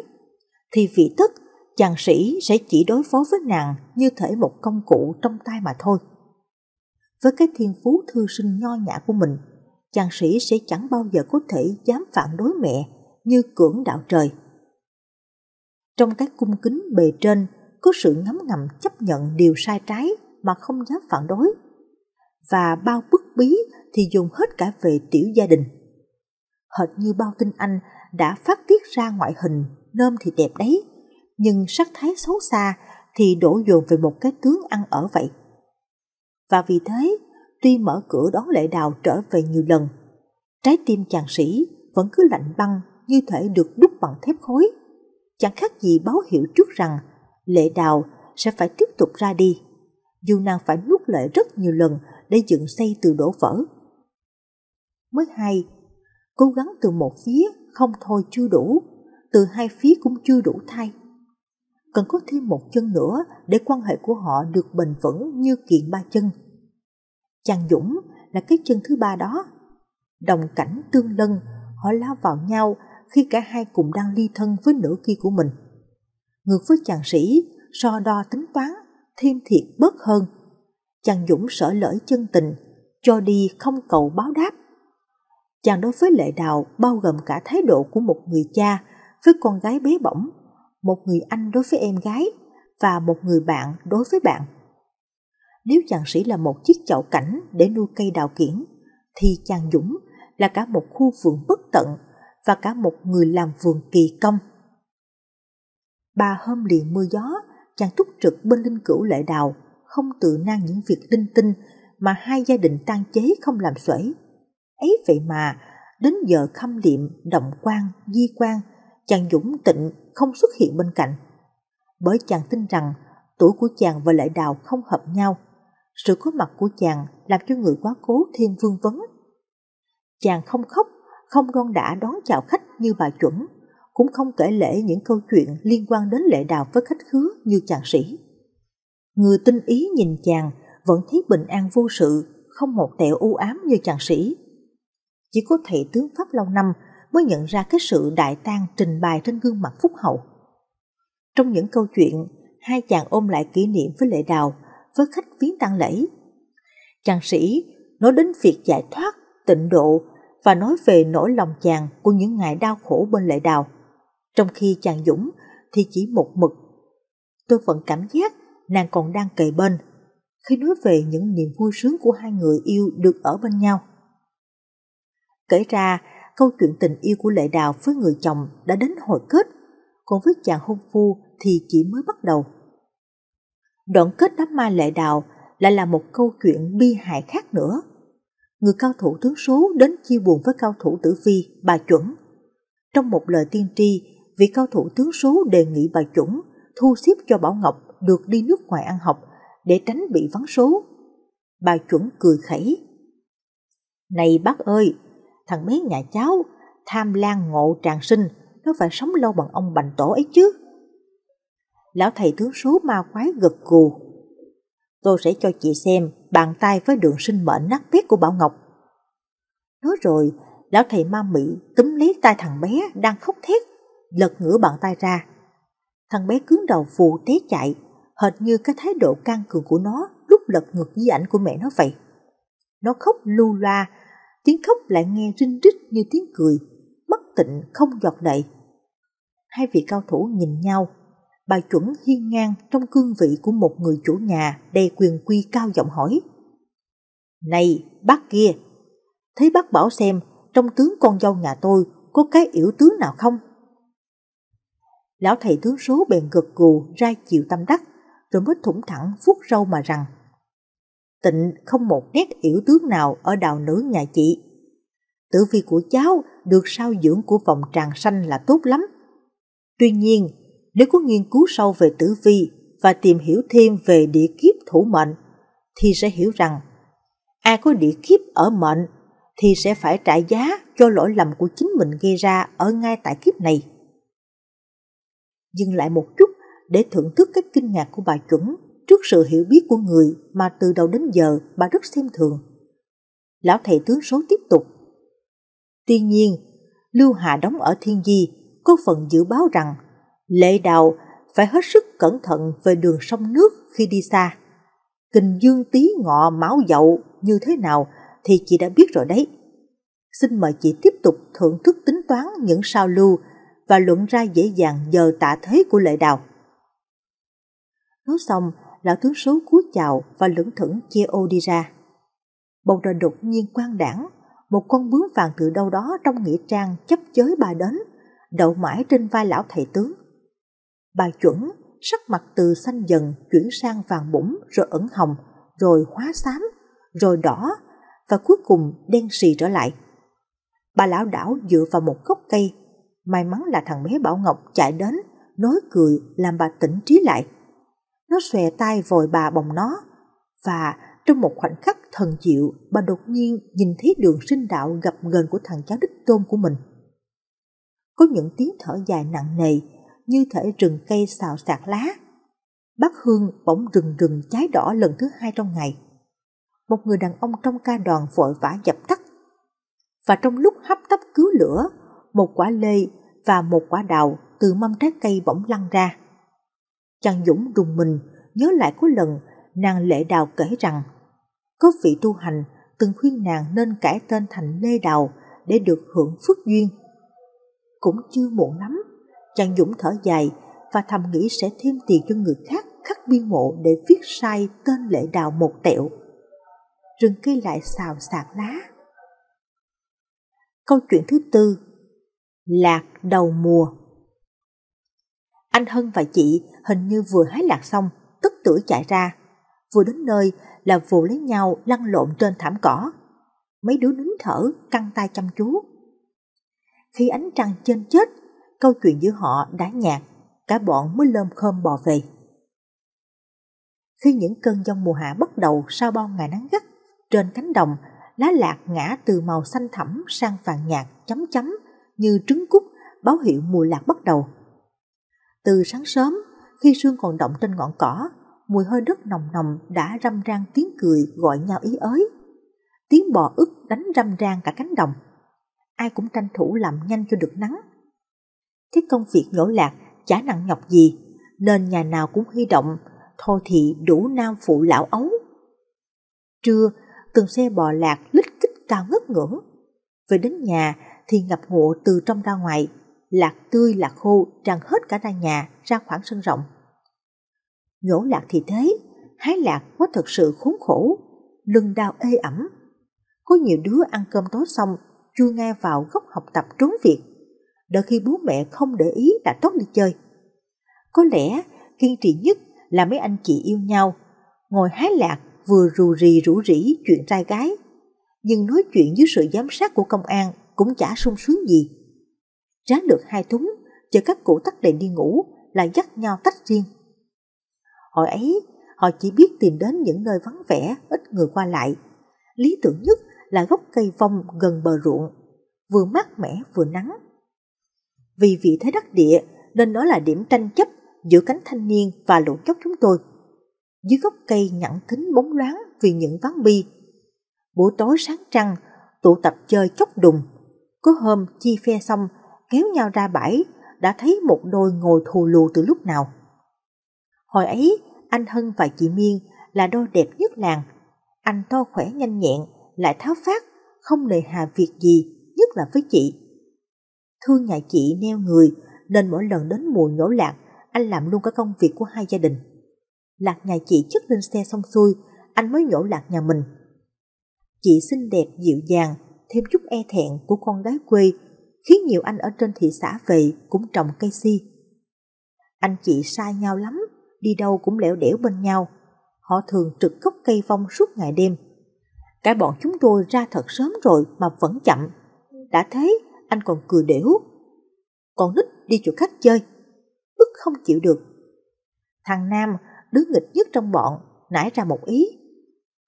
thì vị tất chàng sĩ sẽ chỉ đối phó với nàng như thể một công cụ trong tay mà thôi. Với cái thiên phú thư sinh nho nhã của mình, chàng sĩ sẽ chẳng bao giờ có thể dám phản đối mẹ như cưỡng đạo trời. Trong cái cung kính bề trên có sự ngấm ngầm chấp nhận điều sai trái mà không dám phản đối và bao bức bí thì dùng hết cả về tiểu gia đình. Hệt như bao tinh anh đã phát tiết ra ngoại hình, nôm thì đẹp đấy, nhưng sắc thái xấu xa thì đổ dồn về một cái tướng ăn ở vậy. Và vì thế, tuy mở cửa đón lệ đào trở về nhiều lần, trái tim chàng sĩ vẫn cứ lạnh băng như thể được đúc bằng thép khối. Chẳng khác gì báo hiệu trước rằng lệ đào sẽ phải tiếp tục ra đi. Dù nàng phải nuốt lệ rất nhiều lần để dựng xây từ đổ vỡ. Mới hai, cố gắng từ một phía không thôi chưa đủ, từ hai phía cũng chưa đủ thay. Cần có thêm một chân nữa để quan hệ của họ được bền vững như kiện ba chân. Chàng Dũng là cái chân thứ ba đó. Đồng cảnh tương lân, họ lao vào nhau khi cả hai cùng đang ly thân với nửa kia của mình. Ngược với chàng sĩ, so đo tính toán, thêm thiệt bớt hơn – chàng Dũng sở lỡ chân tình, cho đi không cầu báo đáp. Chàng đối với Lệ Đào bao gồm cả thái độ của một người cha với con gái bé bỏng, một người anh đối với em gái và một người bạn đối với bạn. Nếu chàng sĩ là một chiếc chậu cảnh để nuôi cây đào kiển, thì chàng Dũng là cả một khu vườn bất tận và cả một người làm vườn kỳ công. Ba hôm liền mưa gió, chàng túc trực bên linh cửu lệ đào, không tự nang những việc linh tinh mà hai gia đình tan chế không làm xuể. Ấy vậy mà, đến giờ khâm liệm, động quan, di quan, chàng Dũng Tịnh không xuất hiện bên cạnh. Bởi chàng tin rằng tuổi của chàng và lệ đào không hợp nhau. Sự có mặt của chàng làm cho người quá cố thêm vương vấn. Chàng không khóc, không ron đã đón chào khách như bà chuẩn, cũng không kể lễ những câu chuyện liên quan đến lệ đào với khách khứa như chàng sĩ. Người tinh ý nhìn chàng, vẫn thấy bình an vô sự, không một tẹo u ám như chàng sĩ. Chỉ có thầy tướng Pháp lâu năm mới nhận ra cái sự đại tang trình bày trên gương mặt phúc hậu. Trong những câu chuyện, hai chàng ôm lại kỷ niệm với lệ đào, với khách viếng tang lễ. Chàng sĩ nói đến việc giải thoát, tịnh độ và nói về nỗi lòng chàng của những ngày đau khổ bên lệ đào. Trong khi chàng Dũng thì chỉ một mực. Tôi vẫn cảm giác nàng còn đang kề bên, khi nói về những niềm vui sướng của hai người yêu được ở bên nhau. Kể ra, câu chuyện tình yêu của Lệ Đào với người chồng đã đến hồi kết, còn với chàng hôn phu thì chỉ mới bắt đầu. Đoạn kết đám ma Lệ Đào lại là một câu chuyện bi hại khác nữa. Người cao thủ tướng số đến chia buồn với cao thủ tử vi, bà chuẩn. Trong một lời tiên tri, vị cao thủ tướng số đề nghị bà chuẩn thu xếp cho Bảo Ngọc được đi nước ngoài ăn học để tránh bị vắng số. Bà chuẩn cười khẩy. Này bác ơi, thằng bé nhà cháu, tham lan ngộ tràn sinh, nó phải sống lâu bằng ông bành tổ ấy chứ. Lão thầy tướng số ma quái gật gù. Tôi sẽ cho chị xem bàn tay với đường sinh mệnh nát bét của Bảo Ngọc. Nói rồi, lão thầy ma mị túm lấy tay thằng bé đang khóc thét, lật ngửa bàn tay ra. Thằng bé cứng đầu phù té chạy, hệt như cái thái độ căng cường của nó lúc lật ngược di ảnh của mẹ nó vậy. Nó khóc lu loa, tiếng khóc lại nghe rinh rít như tiếng cười, bất tịnh không giọt đậy Hai vị cao thủ nhìn nhau, bà chuẩn hiên ngang trong cương vị của một người chủ nhà đầy quyền quy cao giọng hỏi. Này, bác kia, thấy bác bảo xem trong tướng con dâu nhà tôi có cái yếu tướng nào không? Lão thầy tướng số bèn gật gù ra chịu tâm đắc rồi mới thủng thẳng phút râu mà rằng Tịnh không một nét yếu tướng nào ở đào nữ nhà chị. Tử vi của cháu được sao dưỡng của vòng tràng xanh là tốt lắm. Tuy nhiên, nếu có nghiên cứu sâu về tử vi và tìm hiểu thêm về địa kiếp thủ mệnh, thì sẽ hiểu rằng ai có địa kiếp ở mệnh thì sẽ phải trả giá cho lỗi lầm của chính mình gây ra ở ngay tại kiếp này. Dừng lại một chút để thưởng thức các kinh ngạc của bà chuẩn trước sự hiểu biết của người mà từ đầu đến giờ bà rất xem thường. Lão thầy tướng số tiếp tục. Tuy nhiên, Lưu Hà đóng ở Thiên Di có phần dự báo rằng lệ đào phải hết sức cẩn thận về đường sông nước khi đi xa. Kình dương tí ngọ máu dậu như thế nào thì chị đã biết rồi đấy. Xin mời chị tiếp tục thưởng thức tính toán những sao lưu và luận ra dễ dàng giờ tạ thế của lệ đào. Nói xong, lão tướng số cúi chào và lững thững chia ô đi ra. Bầu trời đột nhiên quang đảng, một con bướm vàng từ đâu đó trong nghĩa trang chấp chới bà đến, đậu mãi trên vai lão thầy tướng. Bà chuẩn, sắc mặt từ xanh dần chuyển sang vàng bụng rồi ẩn hồng, rồi hóa xám, rồi đỏ và cuối cùng đen xì trở lại. Bà lão đảo dựa vào một gốc cây, may mắn là thằng bé Bảo Ngọc chạy đến, nói cười làm bà tỉnh trí lại. Nó xòe tay vội bà bồng nó. Và trong một khoảnh khắc thần diệu bà đột nhiên nhìn thấy đường sinh đạo gặp gần của thằng cháu đích tôn của mình. Có những tiếng thở dài nặng nề, như thể rừng cây xào xạc lá. Bác Hương bỗng rừng rừng cháy đỏ lần thứ hai trong ngày. Một người đàn ông trong ca đoàn vội vã dập tắt. Và trong lúc hấp tấp cứu lửa, một quả lê và một quả đào từ mâm trái cây bỗng lăn ra. Chàng Dũng đùng mình nhớ lại có lần nàng Lệ Đào kể rằng có vị tu hành từng khuyên nàng nên cải tên thành Lê Đào để được hưởng phước duyên. Cũng chưa muộn lắm, chàng Dũng thở dài và thầm nghĩ sẽ thêm tiền cho người khác khắc biên mộ để viết sai tên Lệ Đào một tẹo. Rừng cây lại xào xạc lá. Câu chuyện thứ tư Lạc đầu mùa anh Hân và chị hình như vừa hái lạc xong, tức tưởi chạy ra. Vừa đến nơi là vụ lấy nhau lăn lộn trên thảm cỏ. Mấy đứa nín thở, căng tay chăm chú. Khi ánh trăng trên chết, câu chuyện giữa họ đã nhạt, cả bọn mới lơm khơm bò về. Khi những cơn giông mùa hạ bắt đầu sau bao ngày nắng gắt, trên cánh đồng, lá lạc ngã từ màu xanh thẳm sang vàng nhạt chấm chấm như trứng cút báo hiệu mùa lạc bắt đầu. Từ sáng sớm, khi sương còn động trên ngọn cỏ, mùi hơi đất nồng nồng đã râm rang tiếng cười gọi nhau ý ới. Tiếng bò ức đánh râm rang cả cánh đồng. Ai cũng tranh thủ làm nhanh cho được nắng. thế công việc nhổ lạc chả nặng nhọc gì, nên nhà nào cũng huy động, thôi thì đủ nam phụ lão ấu. Trưa, từng xe bò lạc lít kích cao ngất ngưỡng. Về đến nhà thì ngập ngụa từ trong ra ngoài, lạc tươi lạc khô tràn hết cả ra nhà, ra khoảng sân rộng. Nhổ lạc thì thế, hái lạc quá thật sự khốn khổ, lưng đau ê ẩm. Có nhiều đứa ăn cơm tối xong, chui nghe vào góc học tập trốn việc, đợi khi bố mẹ không để ý đã tốt đi chơi. Có lẽ kiên trì nhất là mấy anh chị yêu nhau, ngồi hái lạc vừa rù rì rủ rỉ chuyện trai gái, nhưng nói chuyện dưới sự giám sát của công an cũng chả sung sướng gì Ráng được hai thúng, chờ các cụ tắt đèn đi ngủ, lại dắt nhau tách riêng. Hồi ấy, họ chỉ biết tìm đến những nơi vắng vẻ, ít người qua lại. Lý tưởng nhất là gốc cây vong gần bờ ruộng, vừa mát mẻ vừa nắng. Vì vị thế đắc địa nên nó là điểm tranh chấp giữa cánh thanh niên và lũ chóc chúng tôi. Dưới gốc cây nhẵn thính bóng loáng vì những ván bi. Buổi tối sáng trăng, tụ tập chơi chóc đùng. Có hôm chi phe xong kéo nhau ra bãi, đã thấy một đôi ngồi thù lù từ lúc nào. Hồi ấy, anh Hân và chị Miên là đôi đẹp nhất làng. Anh to khỏe nhanh nhẹn, lại tháo phát, không nề hà việc gì, nhất là với chị. Thương nhà chị neo người, nên mỗi lần đến mùa nhổ lạc, anh làm luôn cả công việc của hai gia đình. Lạc nhà chị chất lên xe xong xuôi, anh mới nhổ lạc nhà mình. Chị xinh đẹp dịu dàng, thêm chút e thẹn của con gái quê khiến nhiều anh ở trên thị xã về cũng trồng cây si. Anh chị sai nhau lắm, đi đâu cũng lẻo đẻo bên nhau. Họ thường trực gốc cây vong suốt ngày đêm. Cả bọn chúng tôi ra thật sớm rồi mà vẫn chậm. Đã thế, anh còn cười đểu. Còn nít đi chỗ khách chơi, ức không chịu được. Thằng Nam, đứa nghịch nhất trong bọn, nảy ra một ý.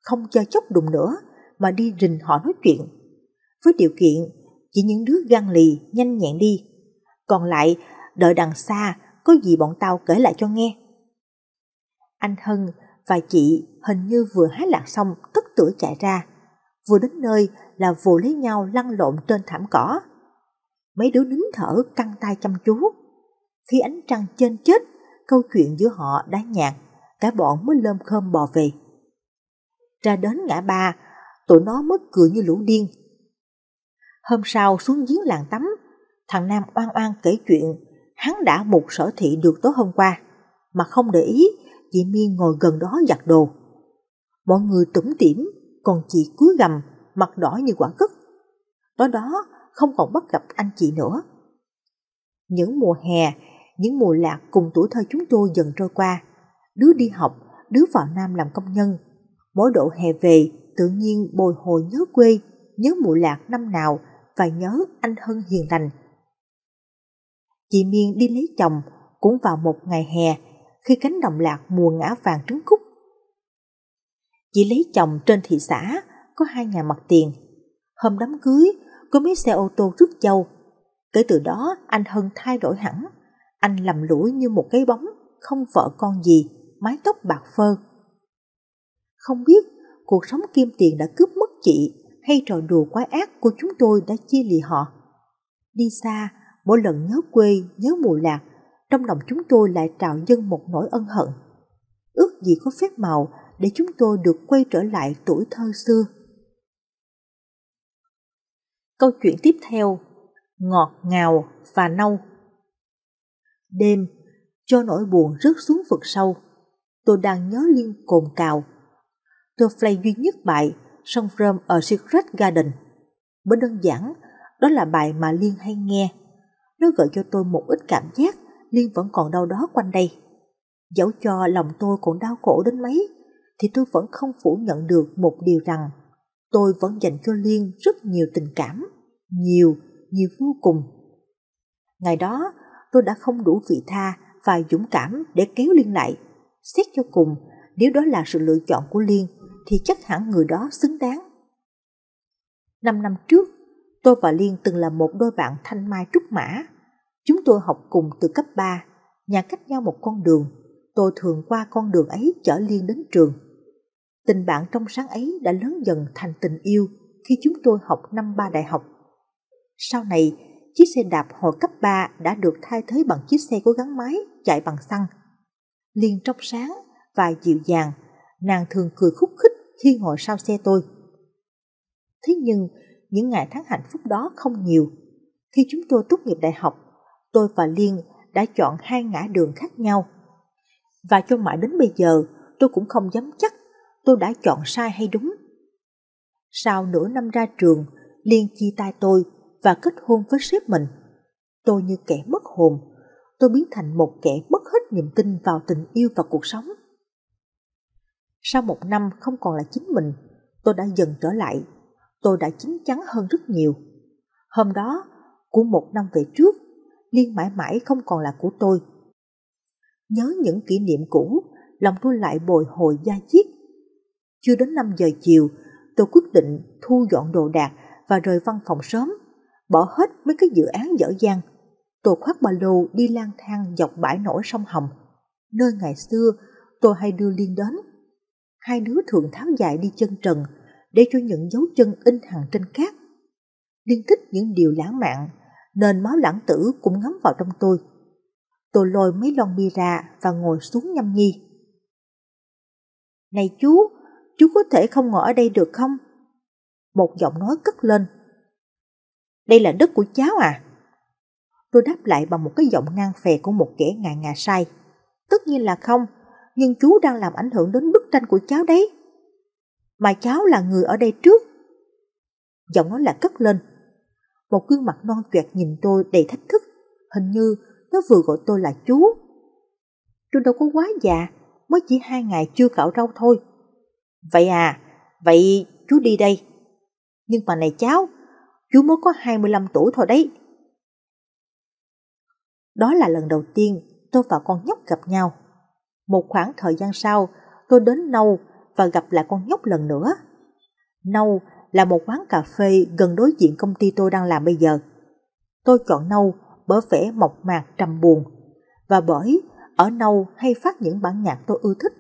Không cho chốc đụng nữa, mà đi rình họ nói chuyện. Với điều kiện chỉ những đứa gan lì, nhanh nhẹn đi. Còn lại, đợi đằng xa, có gì bọn tao kể lại cho nghe. Anh Hân và chị hình như vừa hái lạc xong tức tưởi chạy ra. Vừa đến nơi là vồ lấy nhau lăn lộn trên thảm cỏ. Mấy đứa nín thở căng tay chăm chú. Khi ánh trăng trên chết, câu chuyện giữa họ đã nhạt, cả bọn mới lơm khơm bò về. Ra đến ngã ba, tụi nó mất cười như lũ điên, Hôm sau xuống giếng làng tắm, thằng Nam oan oan kể chuyện hắn đã một sở thị được tối hôm qua, mà không để ý chị Miên ngồi gần đó giặt đồ. Mọi người tủm tỉm, còn chị cúi gầm, mặt đỏ như quả cất. Tối đó không còn bắt gặp anh chị nữa. Những mùa hè, những mùa lạc cùng tuổi thơ chúng tôi dần trôi qua. Đứa đi học, đứa vào Nam làm công nhân. Mỗi độ hè về, tự nhiên bồi hồi nhớ quê, nhớ mùa lạc năm nào, và nhớ anh Hân hiền lành. Chị Miên đi lấy chồng cũng vào một ngày hè khi cánh đồng lạc mùa ngã vàng trứng cúc. Chị lấy chồng trên thị xã có hai nhà mặt tiền. Hôm đám cưới có mấy xe ô tô rước dâu. Kể từ đó anh Hân thay đổi hẳn. Anh lầm lũi như một cái bóng, không vợ con gì, mái tóc bạc phơ. Không biết cuộc sống kim tiền đã cướp mất chị hay trò đùa quái ác của chúng tôi đã chia lìa họ. Đi xa, mỗi lần nhớ quê, nhớ mùa lạc, trong lòng chúng tôi lại trào dâng một nỗi ân hận. Ước gì có phép màu để chúng tôi được quay trở lại tuổi thơ xưa. Câu chuyện tiếp theo Ngọt ngào và nâu Đêm, cho nỗi buồn rớt xuống vực sâu. Tôi đang nhớ liên cồn cào. Tôi play duy nhất bại Song from ở Secret Garden. Bởi đơn giản, đó là bài mà Liên hay nghe. Nó gợi cho tôi một ít cảm giác Liên vẫn còn đâu đó quanh đây. Dẫu cho lòng tôi còn đau khổ đến mấy, thì tôi vẫn không phủ nhận được một điều rằng tôi vẫn dành cho Liên rất nhiều tình cảm, nhiều, nhiều vô cùng. Ngày đó, tôi đã không đủ vị tha và dũng cảm để kéo Liên lại. Xét cho cùng, nếu đó là sự lựa chọn của Liên thì chắc hẳn người đó xứng đáng. Năm năm trước, tôi và Liên từng là một đôi bạn thanh mai trúc mã. Chúng tôi học cùng từ cấp 3, nhà cách nhau một con đường. Tôi thường qua con đường ấy chở Liên đến trường. Tình bạn trong sáng ấy đã lớn dần thành tình yêu khi chúng tôi học năm ba đại học. Sau này, chiếc xe đạp hồi cấp 3 đã được thay thế bằng chiếc xe của gắn máy chạy bằng xăng. Liên trong sáng và dịu dàng, nàng thường cười khúc khích khi ngồi sau xe tôi. Thế nhưng, những ngày tháng hạnh phúc đó không nhiều. Khi chúng tôi tốt nghiệp đại học, tôi và Liên đã chọn hai ngã đường khác nhau. Và cho mãi đến bây giờ, tôi cũng không dám chắc tôi đã chọn sai hay đúng. Sau nửa năm ra trường, Liên chia tay tôi và kết hôn với sếp mình. Tôi như kẻ mất hồn, tôi biến thành một kẻ mất hết niềm tin vào tình yêu và cuộc sống. Sau một năm không còn là chính mình, tôi đã dần trở lại. Tôi đã chín chắn hơn rất nhiều. Hôm đó, của một năm về trước, Liên mãi mãi không còn là của tôi. Nhớ những kỷ niệm cũ, lòng tôi lại bồi hồi da diết. Chưa đến năm giờ chiều, tôi quyết định thu dọn đồ đạc và rời văn phòng sớm, bỏ hết mấy cái dự án dở dang. Tôi khoác ba lô đi lang thang dọc bãi nổi sông Hồng, nơi ngày xưa tôi hay đưa Liên đến hai đứa thường tháo dài đi chân trần để cho những dấu chân in hằn trên cát. Liên thích những điều lãng mạn, nên máu lãng tử cũng ngấm vào trong tôi. Tôi lôi mấy lon bia ra và ngồi xuống nhâm nhi. Này chú, chú có thể không ngồi ở đây được không? Một giọng nói cất lên. Đây là đất của cháu à? Tôi đáp lại bằng một cái giọng ngang phè của một kẻ ngà ngà sai. Tất nhiên là Không nhưng chú đang làm ảnh hưởng đến bức tranh của cháu đấy. Mà cháu là người ở đây trước. Giọng nói là cất lên. Một gương mặt non tuyệt nhìn tôi đầy thách thức, hình như nó vừa gọi tôi là chú. Tôi đâu có quá già, mới chỉ hai ngày chưa cạo râu thôi. Vậy à, vậy chú đi đây. Nhưng mà này cháu, chú mới có 25 tuổi thôi đấy. Đó là lần đầu tiên tôi và con nhóc gặp nhau. Một khoảng thời gian sau, tôi đến Nâu và gặp lại con nhóc lần nữa. Nâu là một quán cà phê gần đối diện công ty tôi đang làm bây giờ. Tôi chọn Nâu bởi vẻ mộc mạc trầm buồn và bởi ở Nâu hay phát những bản nhạc tôi ưa thích.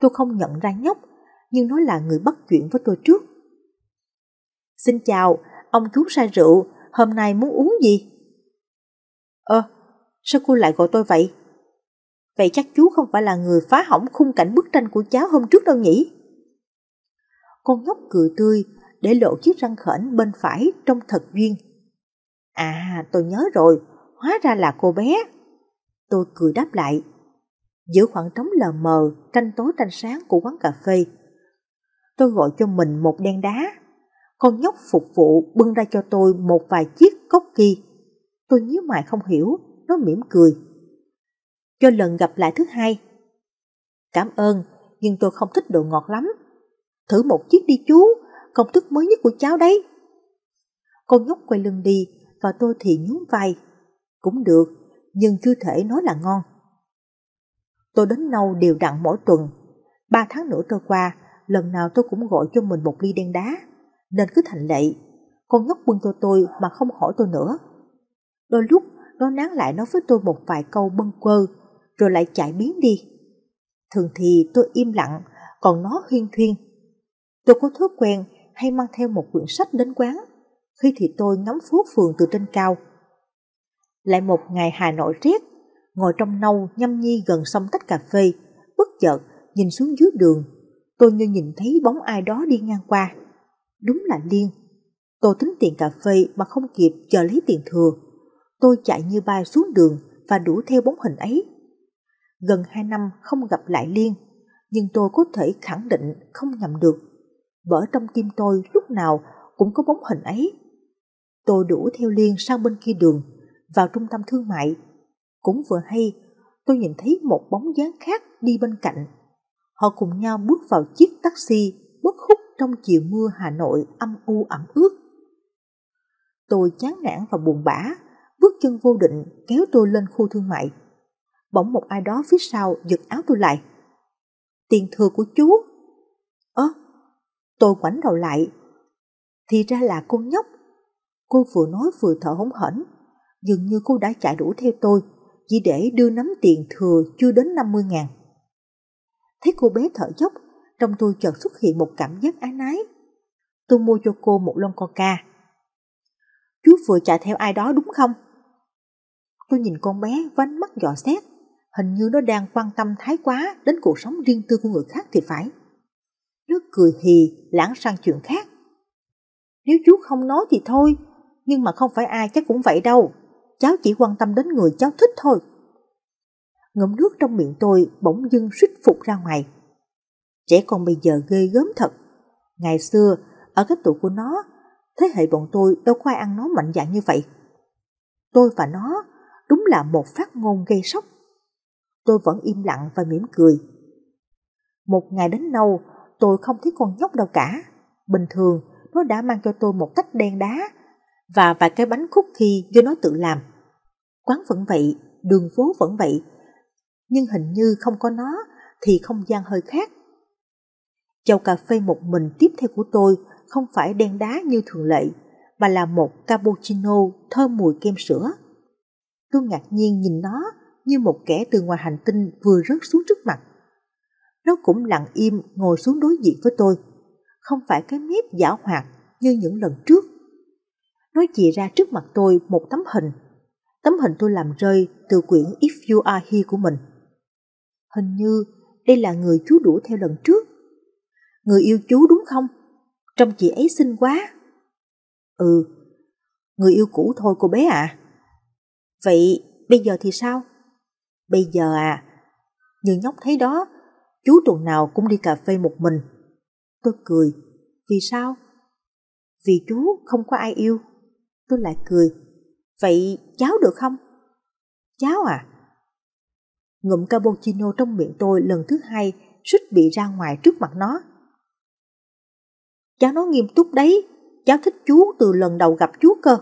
Tôi không nhận ra nhóc, nhưng nó là người bắt chuyện với tôi trước. Xin chào, ông chú say rượu, hôm nay muốn uống gì? Ơ, sao cô lại gọi tôi vậy? Vậy chắc chú không phải là người phá hỏng khung cảnh bức tranh của cháu hôm trước đâu nhỉ? Con nhóc cười tươi, để lộ chiếc răng khểnh bên phải trông thật duyên. À, tôi nhớ rồi, hóa ra là cô bé. Tôi cười đáp lại. Giữa khoảng trống lờ mờ, tranh tối tranh sáng của quán cà phê, tôi gọi cho mình một đen đá. Con nhóc phục vụ bưng ra cho tôi một vài chiếc cốc kỳ. Tôi nhíu mày không hiểu, nó mỉm cười cho lần gặp lại thứ hai. Cảm ơn, nhưng tôi không thích đồ ngọt lắm. Thử một chiếc đi chú, công thức mới nhất của cháu đấy. Con nhóc quay lưng đi và tôi thì nhún vai. Cũng được, nhưng chưa thể nói là ngon. Tôi đến nâu đều đặn mỗi tuần. Ba tháng nữa trôi qua, lần nào tôi cũng gọi cho mình một ly đen đá, nên cứ thành lệ. Con nhóc bưng cho tôi mà không hỏi tôi nữa. Đôi lúc, nó nán lại nói với tôi một vài câu bâng quơ, rồi lại chạy biến đi. Thường thì tôi im lặng, còn nó huyên thuyên. Tôi có thói quen hay mang theo một quyển sách đến quán, khi thì tôi ngắm phố phường từ trên cao. Lại một ngày Hà Nội rét, ngồi trong nâu nhâm nhi gần sông tách cà phê, bất chợt nhìn xuống dưới đường, tôi như nhìn thấy bóng ai đó đi ngang qua. Đúng là liên Tôi tính tiền cà phê mà không kịp chờ lấy tiền thừa. Tôi chạy như bay xuống đường và đuổi theo bóng hình ấy gần 2 năm không gặp lại Liên, nhưng tôi có thể khẳng định không nhầm được, bởi trong tim tôi lúc nào cũng có bóng hình ấy. Tôi đuổi theo Liên sang bên kia đường, vào trung tâm thương mại. Cũng vừa hay, tôi nhìn thấy một bóng dáng khác đi bên cạnh. Họ cùng nhau bước vào chiếc taxi bất hút trong chiều mưa Hà Nội âm u ẩm ướt. Tôi chán nản và buồn bã, bước chân vô định kéo tôi lên khu thương mại bỗng một ai đó phía sau giật áo tôi lại. Tiền thừa của chú. Ơ, tôi quảnh đầu lại. Thì ra là cô nhóc. Cô vừa nói vừa thở hổn hển, dường như cô đã chạy đủ theo tôi, chỉ để đưa nắm tiền thừa chưa đến 50 ngàn. Thấy cô bé thở dốc, trong tôi chợt xuất hiện một cảm giác ái nái. Tôi mua cho cô một lon coca. Chú vừa chạy theo ai đó đúng không? Tôi nhìn con bé vánh mắt dò xét hình như nó đang quan tâm thái quá đến cuộc sống riêng tư của người khác thì phải. Nó cười hì, lãng sang chuyện khác. Nếu chú không nói thì thôi, nhưng mà không phải ai chắc cũng vậy đâu. Cháu chỉ quan tâm đến người cháu thích thôi. Ngụm nước trong miệng tôi bỗng dưng suýt phục ra ngoài. Trẻ con bây giờ ghê gớm thật. Ngày xưa, ở cái tuổi của nó, thế hệ bọn tôi đâu có ai ăn nó mạnh dạn như vậy. Tôi và nó đúng là một phát ngôn gây sốc tôi vẫn im lặng và mỉm cười. Một ngày đến nâu, tôi không thấy con nhóc đâu cả. Bình thường, nó đã mang cho tôi một tách đen đá và vài cái bánh khúc khi do nó tự làm. Quán vẫn vậy, đường phố vẫn vậy, nhưng hình như không có nó thì không gian hơi khác. Chầu cà phê một mình tiếp theo của tôi không phải đen đá như thường lệ, mà là một cappuccino thơm mùi kem sữa. Tôi ngạc nhiên nhìn nó như một kẻ từ ngoài hành tinh vừa rớt xuống trước mặt. Nó cũng lặng im ngồi xuống đối diện với tôi, không phải cái mép giả hoạt như những lần trước. Nó chỉ ra trước mặt tôi một tấm hình. Tấm hình tôi làm rơi từ quyển If You Are Here của mình. Hình như đây là người chú đuổi theo lần trước. Người yêu chú đúng không? Trông chị ấy xinh quá. Ừ, người yêu cũ thôi cô bé ạ. À. Vậy bây giờ thì sao? Bây giờ à, nhưng nhóc thấy đó, chú tuần nào cũng đi cà phê một mình. Tôi cười, vì sao? Vì chú không có ai yêu. Tôi lại cười, vậy cháu được không? Cháu à? Ngụm cappuccino trong miệng tôi lần thứ hai suýt bị ra ngoài trước mặt nó. Cháu nói nghiêm túc đấy, cháu thích chú từ lần đầu gặp chú cơ.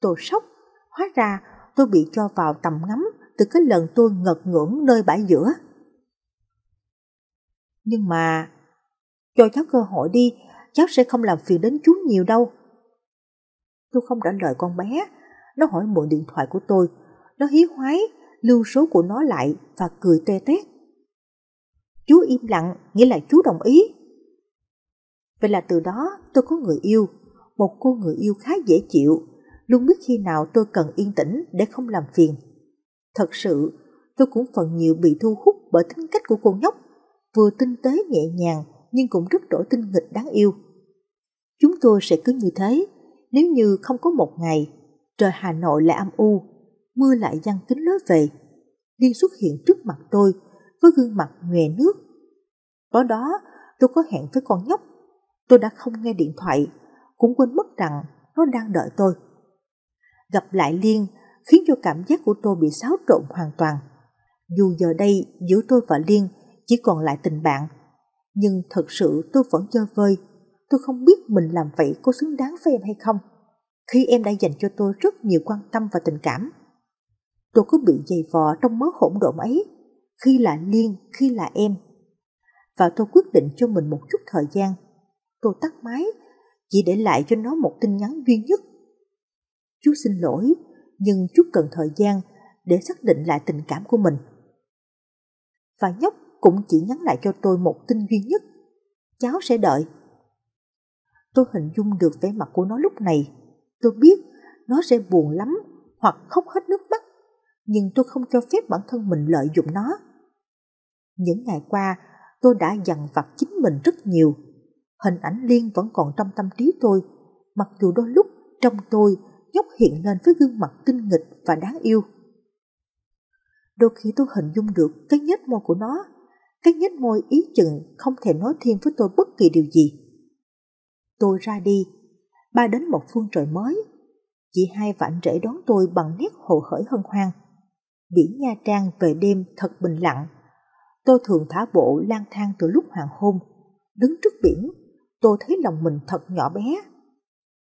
Tôi sốc, hóa ra tôi bị cho vào tầm ngắm từ cái lần tôi ngật ngưỡng nơi bãi giữa. Nhưng mà, cho cháu cơ hội đi, cháu sẽ không làm phiền đến chú nhiều đâu. Tôi không trả lời con bé, nó hỏi mượn điện thoại của tôi, nó hí hoái, lưu số của nó lại và cười tê tét. Chú im lặng, nghĩa là chú đồng ý. Vậy là từ đó tôi có người yêu, một cô người yêu khá dễ chịu, luôn biết khi nào tôi cần yên tĩnh để không làm phiền. Thật sự, tôi cũng phần nhiều bị thu hút bởi tính cách của cô nhóc, vừa tinh tế nhẹ nhàng nhưng cũng rất đổi tinh nghịch đáng yêu. Chúng tôi sẽ cứ như thế, nếu như không có một ngày, trời Hà Nội lại âm u, mưa lại giăng kính lối về. Liên xuất hiện trước mặt tôi với gương mặt nhòe nước. Tối đó, tôi có hẹn với con nhóc. Tôi đã không nghe điện thoại, cũng quên mất rằng nó đang đợi tôi. Gặp lại Liên khiến cho cảm giác của tôi bị xáo trộn hoàn toàn. Dù giờ đây giữa tôi và Liên chỉ còn lại tình bạn, nhưng thật sự tôi vẫn chơi vơi. Tôi không biết mình làm vậy có xứng đáng với em hay không, khi em đã dành cho tôi rất nhiều quan tâm và tình cảm. Tôi cứ bị giày vò trong mớ hỗn độn ấy, khi là Liên, khi là em. Và tôi quyết định cho mình một chút thời gian. Tôi tắt máy, chỉ để lại cho nó một tin nhắn duy nhất. Chú xin lỗi nhưng chút cần thời gian để xác định lại tình cảm của mình. Và nhóc cũng chỉ nhắn lại cho tôi một tin duy nhất. Cháu sẽ đợi. Tôi hình dung được vẻ mặt của nó lúc này. Tôi biết nó sẽ buồn lắm hoặc khóc hết nước mắt. Nhưng tôi không cho phép bản thân mình lợi dụng nó. Những ngày qua, tôi đã dằn vặt chính mình rất nhiều. Hình ảnh Liên vẫn còn trong tâm trí tôi, mặc dù đôi lúc trong tôi nhóc hiện lên với gương mặt tinh nghịch và đáng yêu. Đôi khi tôi hình dung được cái nhếch môi của nó, cái nhếch môi ý chừng không thể nói thêm với tôi bất kỳ điều gì. Tôi ra đi, ba đến một phương trời mới. Chị hai và anh rể đón tôi bằng nét hồ hởi hân hoan. Biển Nha Trang về đêm thật bình lặng. Tôi thường thả bộ lang thang từ lúc hoàng hôn. Đứng trước biển, tôi thấy lòng mình thật nhỏ bé.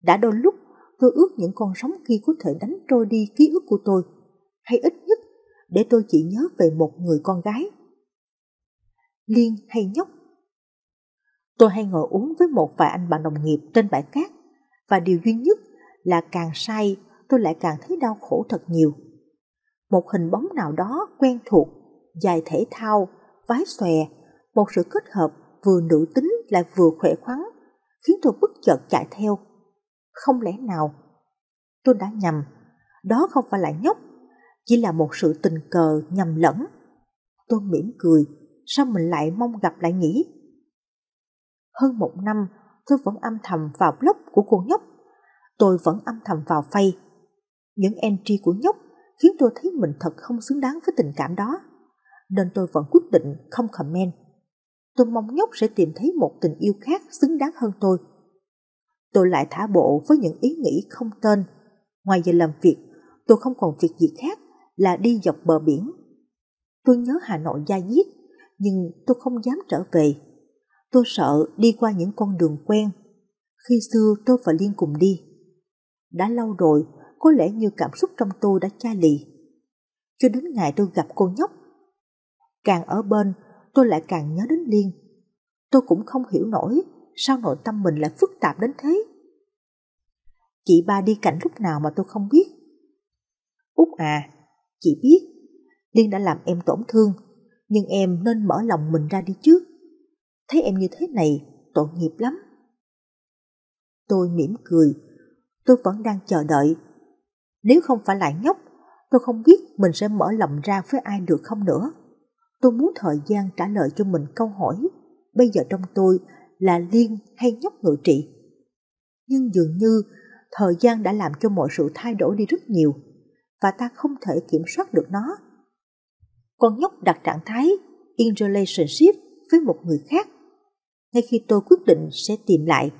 Đã đôi lúc tôi ước những con sóng kia có thể đánh trôi đi ký ức của tôi, hay ít nhất để tôi chỉ nhớ về một người con gái. Liên hay nhóc? Tôi hay ngồi uống với một vài anh bạn đồng nghiệp trên bãi cát và điều duy nhất là càng say tôi lại càng thấy đau khổ thật nhiều. Một hình bóng nào đó quen thuộc, dài thể thao, vái xòe, một sự kết hợp vừa nữ tính lại vừa khỏe khoắn khiến tôi bất chợt chạy theo không lẽ nào? Tôi đã nhầm. Đó không phải là nhóc, chỉ là một sự tình cờ nhầm lẫn. Tôi mỉm cười, sao mình lại mong gặp lại nhỉ? Hơn một năm, tôi vẫn âm thầm vào blog của cô nhóc. Tôi vẫn âm thầm vào phay. Những entry của nhóc khiến tôi thấy mình thật không xứng đáng với tình cảm đó. Nên tôi vẫn quyết định không comment. Tôi mong nhóc sẽ tìm thấy một tình yêu khác xứng đáng hơn tôi tôi lại thả bộ với những ý nghĩ không tên. Ngoài giờ làm việc, tôi không còn việc gì khác là đi dọc bờ biển. Tôi nhớ Hà Nội da diết, nhưng tôi không dám trở về. Tôi sợ đi qua những con đường quen. Khi xưa tôi và Liên cùng đi. Đã lâu rồi, có lẽ như cảm xúc trong tôi đã chai lì. Cho đến ngày tôi gặp cô nhóc. Càng ở bên, tôi lại càng nhớ đến Liên. Tôi cũng không hiểu nổi sao nội tâm mình lại phức tạp đến thế? Chị ba đi cảnh lúc nào mà tôi không biết. Út à, chị biết, Liên đã làm em tổn thương, nhưng em nên mở lòng mình ra đi trước. Thấy em như thế này, tội nghiệp lắm. Tôi mỉm cười, tôi vẫn đang chờ đợi. Nếu không phải lại nhóc, tôi không biết mình sẽ mở lòng ra với ai được không nữa. Tôi muốn thời gian trả lời cho mình câu hỏi. Bây giờ trong tôi là Liên hay nhóc ngự trị. Nhưng dường như thời gian đã làm cho mọi sự thay đổi đi rất nhiều và ta không thể kiểm soát được nó. Con nhóc đặt trạng thái in relationship với một người khác. Ngay khi tôi quyết định sẽ tìm lại,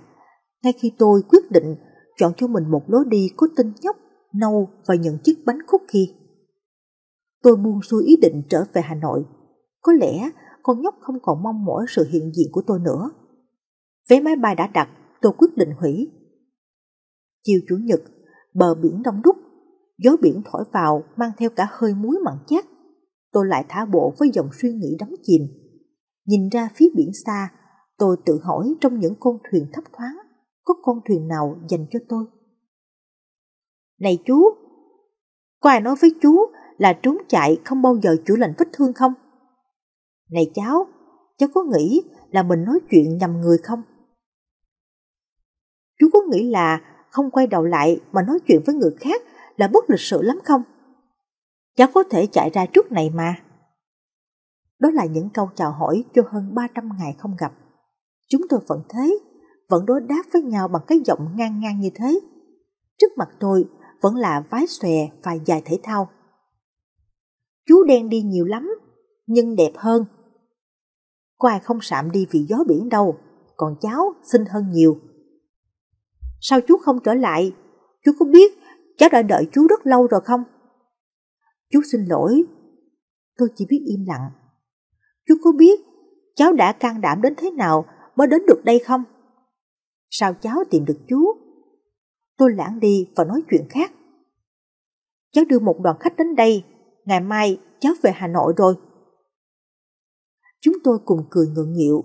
ngay khi tôi quyết định chọn cho mình một lối đi có tinh nhóc, nâu và những chiếc bánh cookie. Tôi buông xuôi ý định trở về Hà Nội. Có lẽ con nhóc không còn mong mỏi sự hiện diện của tôi nữa. Vé máy bay đã đặt, tôi quyết định hủy. Chiều Chủ nhật, bờ biển đông đúc, gió biển thổi vào mang theo cả hơi muối mặn chát. Tôi lại thả bộ với dòng suy nghĩ đắm chìm. Nhìn ra phía biển xa, tôi tự hỏi trong những con thuyền thấp thoáng, có con thuyền nào dành cho tôi? Này chú, có ai nói với chú là trốn chạy không bao giờ chữa lành vết thương không? Này cháu, cháu có nghĩ là mình nói chuyện nhầm người không? chú có nghĩ là không quay đầu lại mà nói chuyện với người khác là bất lịch sự lắm không? Cháu có thể chạy ra trước này mà. Đó là những câu chào hỏi cho hơn 300 ngày không gặp. Chúng tôi vẫn thế, vẫn đối đáp với nhau bằng cái giọng ngang ngang như thế. Trước mặt tôi vẫn là vái xòe và dài thể thao. Chú đen đi nhiều lắm, nhưng đẹp hơn. Có ai không sạm đi vì gió biển đâu, còn cháu xinh hơn nhiều. Sao chú không trở lại? Chú có biết cháu đã đợi chú rất lâu rồi không? Chú xin lỗi, tôi chỉ biết im lặng. Chú có biết cháu đã can đảm đến thế nào mới đến được đây không? Sao cháu tìm được chú? Tôi lãng đi và nói chuyện khác. Cháu đưa một đoàn khách đến đây, ngày mai cháu về Hà Nội rồi. Chúng tôi cùng cười ngượng nghịu,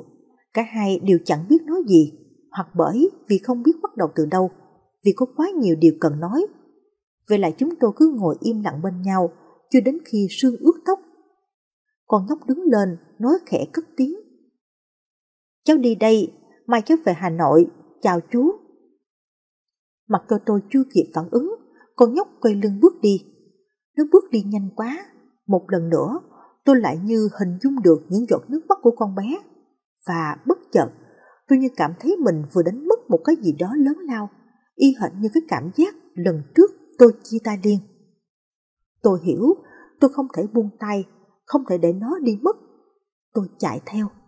cả hai đều chẳng biết nói gì hoặc bởi vì không biết bắt đầu từ đâu, vì có quá nhiều điều cần nói. Vậy là chúng tôi cứ ngồi im lặng bên nhau, chưa đến khi sương ướt tóc. Con nhóc đứng lên, nói khẽ cất tiếng. Cháu đi đây, mai cháu về Hà Nội, chào chú. Mặc cho tôi chưa kịp phản ứng, con nhóc quay lưng bước đi. Nó bước đi nhanh quá, một lần nữa tôi lại như hình dung được những giọt nước mắt của con bé. Và bất chợt tôi như cảm thấy mình vừa đánh mất một cái gì đó lớn lao, y hệt như cái cảm giác lần trước tôi chia tay Liên. Tôi hiểu, tôi không thể buông tay, không thể để nó đi mất. Tôi chạy theo.